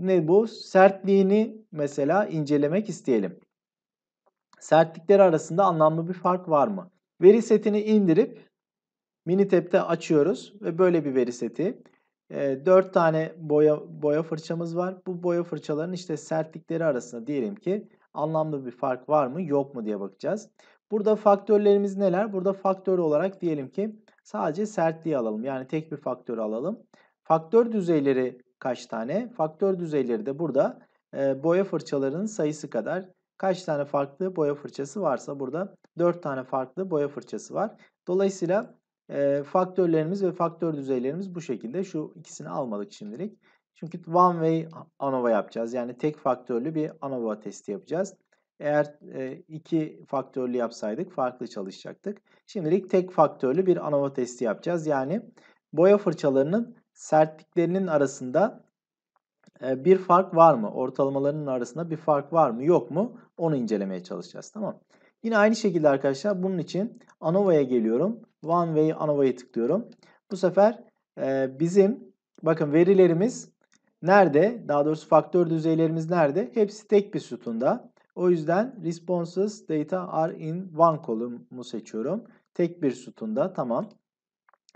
ne bu sertliğini mesela incelemek isteyelim. Sertlikleri arasında anlamlı bir fark var mı? Veri setini indirip Minitab'de açıyoruz ve böyle bir veri seti. E, 4 tane boya, boya fırçamız var. Bu boya fırçaların işte sertlikleri arasında diyelim ki anlamlı bir fark var mı yok mu diye bakacağız. Burada faktörlerimiz neler? Burada faktör olarak diyelim ki sadece sertliği alalım. Yani tek bir faktör alalım. Faktör düzeyleri kaç tane? Faktör düzeyleri de burada e, boya fırçalarının sayısı kadar. Kaç tane farklı boya fırçası varsa burada 4 tane farklı boya fırçası var. Dolayısıyla e, faktörlerimiz ve faktör düzeylerimiz bu şekilde. Şu ikisini almadık şimdilik. Çünkü one way ANOVA yapacağız. Yani tek faktörlü bir ANOVA testi yapacağız. Eğer e, iki faktörlü yapsaydık farklı çalışacaktık. Şimdilik tek faktörlü bir ANOVA testi yapacağız. Yani boya fırçalarının sertliklerinin arasında e, bir fark var mı? Ortalamalarının arasında bir fark var mı yok mu? Onu incelemeye çalışacağız tamam Yine aynı şekilde arkadaşlar bunun için ANOVA'ya geliyorum. One Way ANOVA'yı tıklıyorum. Bu sefer e, bizim bakın verilerimiz nerede? Daha doğrusu faktör düzeylerimiz nerede? Hepsi tek bir sütunda. O yüzden responses data are in one column'u seçiyorum. Tek bir sütunda tamam.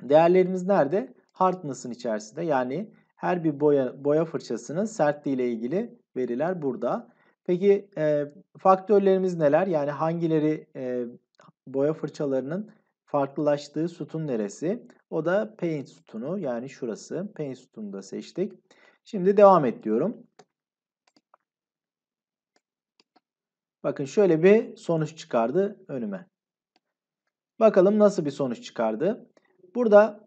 Değerlerimiz nerede? hardness'ın içerisinde yani her bir boya, boya fırçasının sertliği ile ilgili veriler burada. Peki e, faktörlerimiz neler? Yani hangileri e, boya fırçalarının farklılaştığı sütun neresi? O da paint sütunu yani şurası. Paint sütunu da seçtik. Şimdi devam et diyorum. Bakın şöyle bir sonuç çıkardı önüme. Bakalım nasıl bir sonuç çıkardı. Burada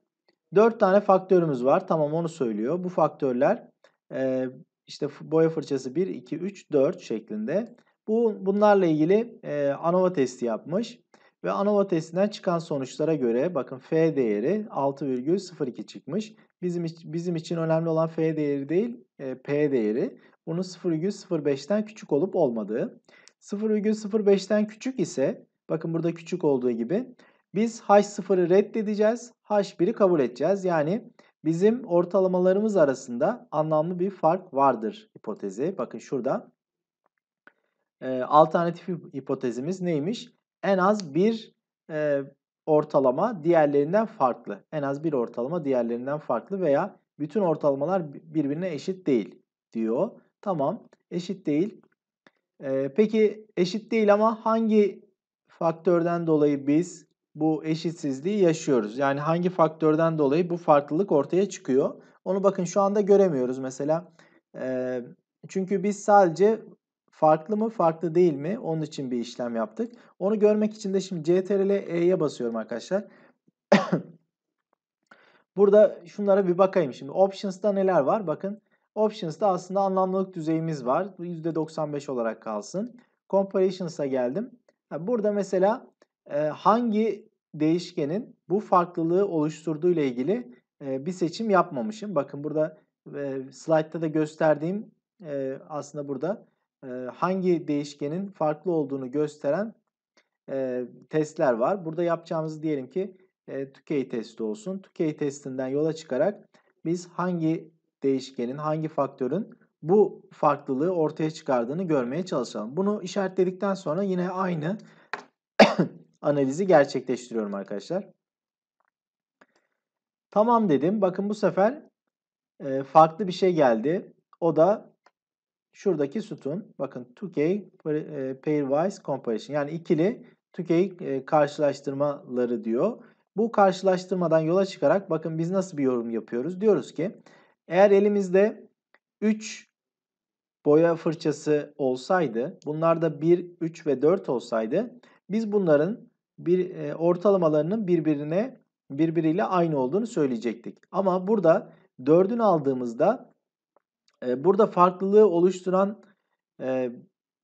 4 tane faktörümüz var. Tamam onu söylüyor. Bu faktörler e, işte boya fırçası 1, 2, 3, 4 şeklinde. Bu Bunlarla ilgili e, ANOVA testi yapmış. Ve ANOVA testinden çıkan sonuçlara göre bakın F değeri 6,02 çıkmış. Bizim, bizim için önemli olan F değeri değil e, P değeri. Bunun 0,05'ten küçük olup olmadığı. 0,05'ten küçük ise bakın burada küçük olduğu gibi biz H0'ı reddedeceğiz. H1'i kabul edeceğiz. Yani bizim ortalamalarımız arasında anlamlı bir fark vardır hipotezi. Bakın şurada. E, alternatif hipotezimiz neymiş? En az bir e, ortalama diğerlerinden farklı. En az bir ortalama diğerlerinden farklı veya bütün ortalamalar birbirine eşit değil diyor. Tamam eşit değil. E, peki eşit değil ama hangi faktörden dolayı biz bu eşitsizliği yaşıyoruz. Yani hangi faktörden dolayı bu farklılık ortaya çıkıyor. Onu bakın şu anda göremiyoruz mesela. çünkü biz sadece farklı mı farklı değil mi onun için bir işlem yaptık. Onu görmek için de şimdi CTRL E'ye basıyorum arkadaşlar. Burada şunlara bir bakayım şimdi. Options'ta neler var? Bakın Options'ta aslında anlamlılık düzeyimiz var. %95 olarak kalsın. Comparations'a geldim. Burada mesela hangi değişkenin bu farklılığı oluşturduğu ile ilgili bir seçim yapmamışım. Bakın burada slaytta da gösterdiğim aslında burada hangi değişkenin farklı olduğunu gösteren testler var. Burada yapacağımız diyelim ki tükey testi olsun. Tükey testinden yola çıkarak biz hangi değişkenin, hangi faktörün bu farklılığı ortaya çıkardığını görmeye çalışalım. Bunu işaretledikten sonra yine aynı analizi gerçekleştiriyorum arkadaşlar. Tamam dedim. Bakın bu sefer e, farklı bir şey geldi. O da şuradaki sütun. Bakın 2K e, pairwise comparison yani ikili 2K e, karşılaştırmaları diyor. Bu karşılaştırmadan yola çıkarak bakın biz nasıl bir yorum yapıyoruz? Diyoruz ki eğer elimizde 3 boya fırçası olsaydı bunlarda da 1, 3 ve 4 olsaydı biz bunların bir e, ortalamalarının birbirine birbiriyle aynı olduğunu söyleyecektik. Ama burada 4'ünü aldığımızda e, burada farklılığı oluşturan e,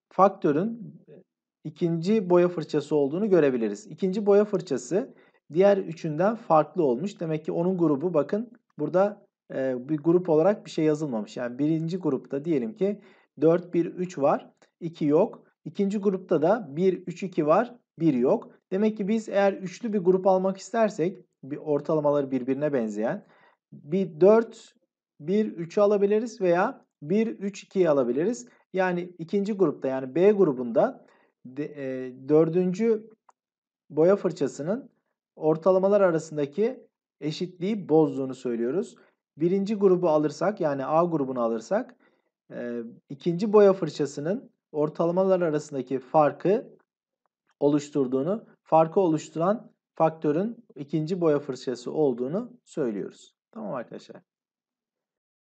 faktörün e, ikinci boya fırçası olduğunu görebiliriz. İkinci boya fırçası diğer üçünden farklı olmuş. Demek ki onun grubu bakın burada e, bir grup olarak bir şey yazılmamış. Yani birinci grupta diyelim ki 4, 1, 3 var, 2 yok. İkinci grupta da 1, 3, 2 var, 1 yok. Demek ki biz eğer üçlü bir grup almak istersek bir ortalamaları birbirine benzeyen bir 4 1 3'ü alabiliriz veya 1 3 2'yi alabiliriz. Yani ikinci grupta yani B grubunda e, dördüncü boya fırçasının ortalamalar arasındaki eşitliği bozduğunu söylüyoruz. Birinci grubu alırsak yani A grubunu alırsak e, ikinci boya fırçasının ortalamalar arasındaki farkı oluşturduğunu, farkı oluşturan faktörün ikinci boya fırçası olduğunu söylüyoruz. Tamam arkadaşlar.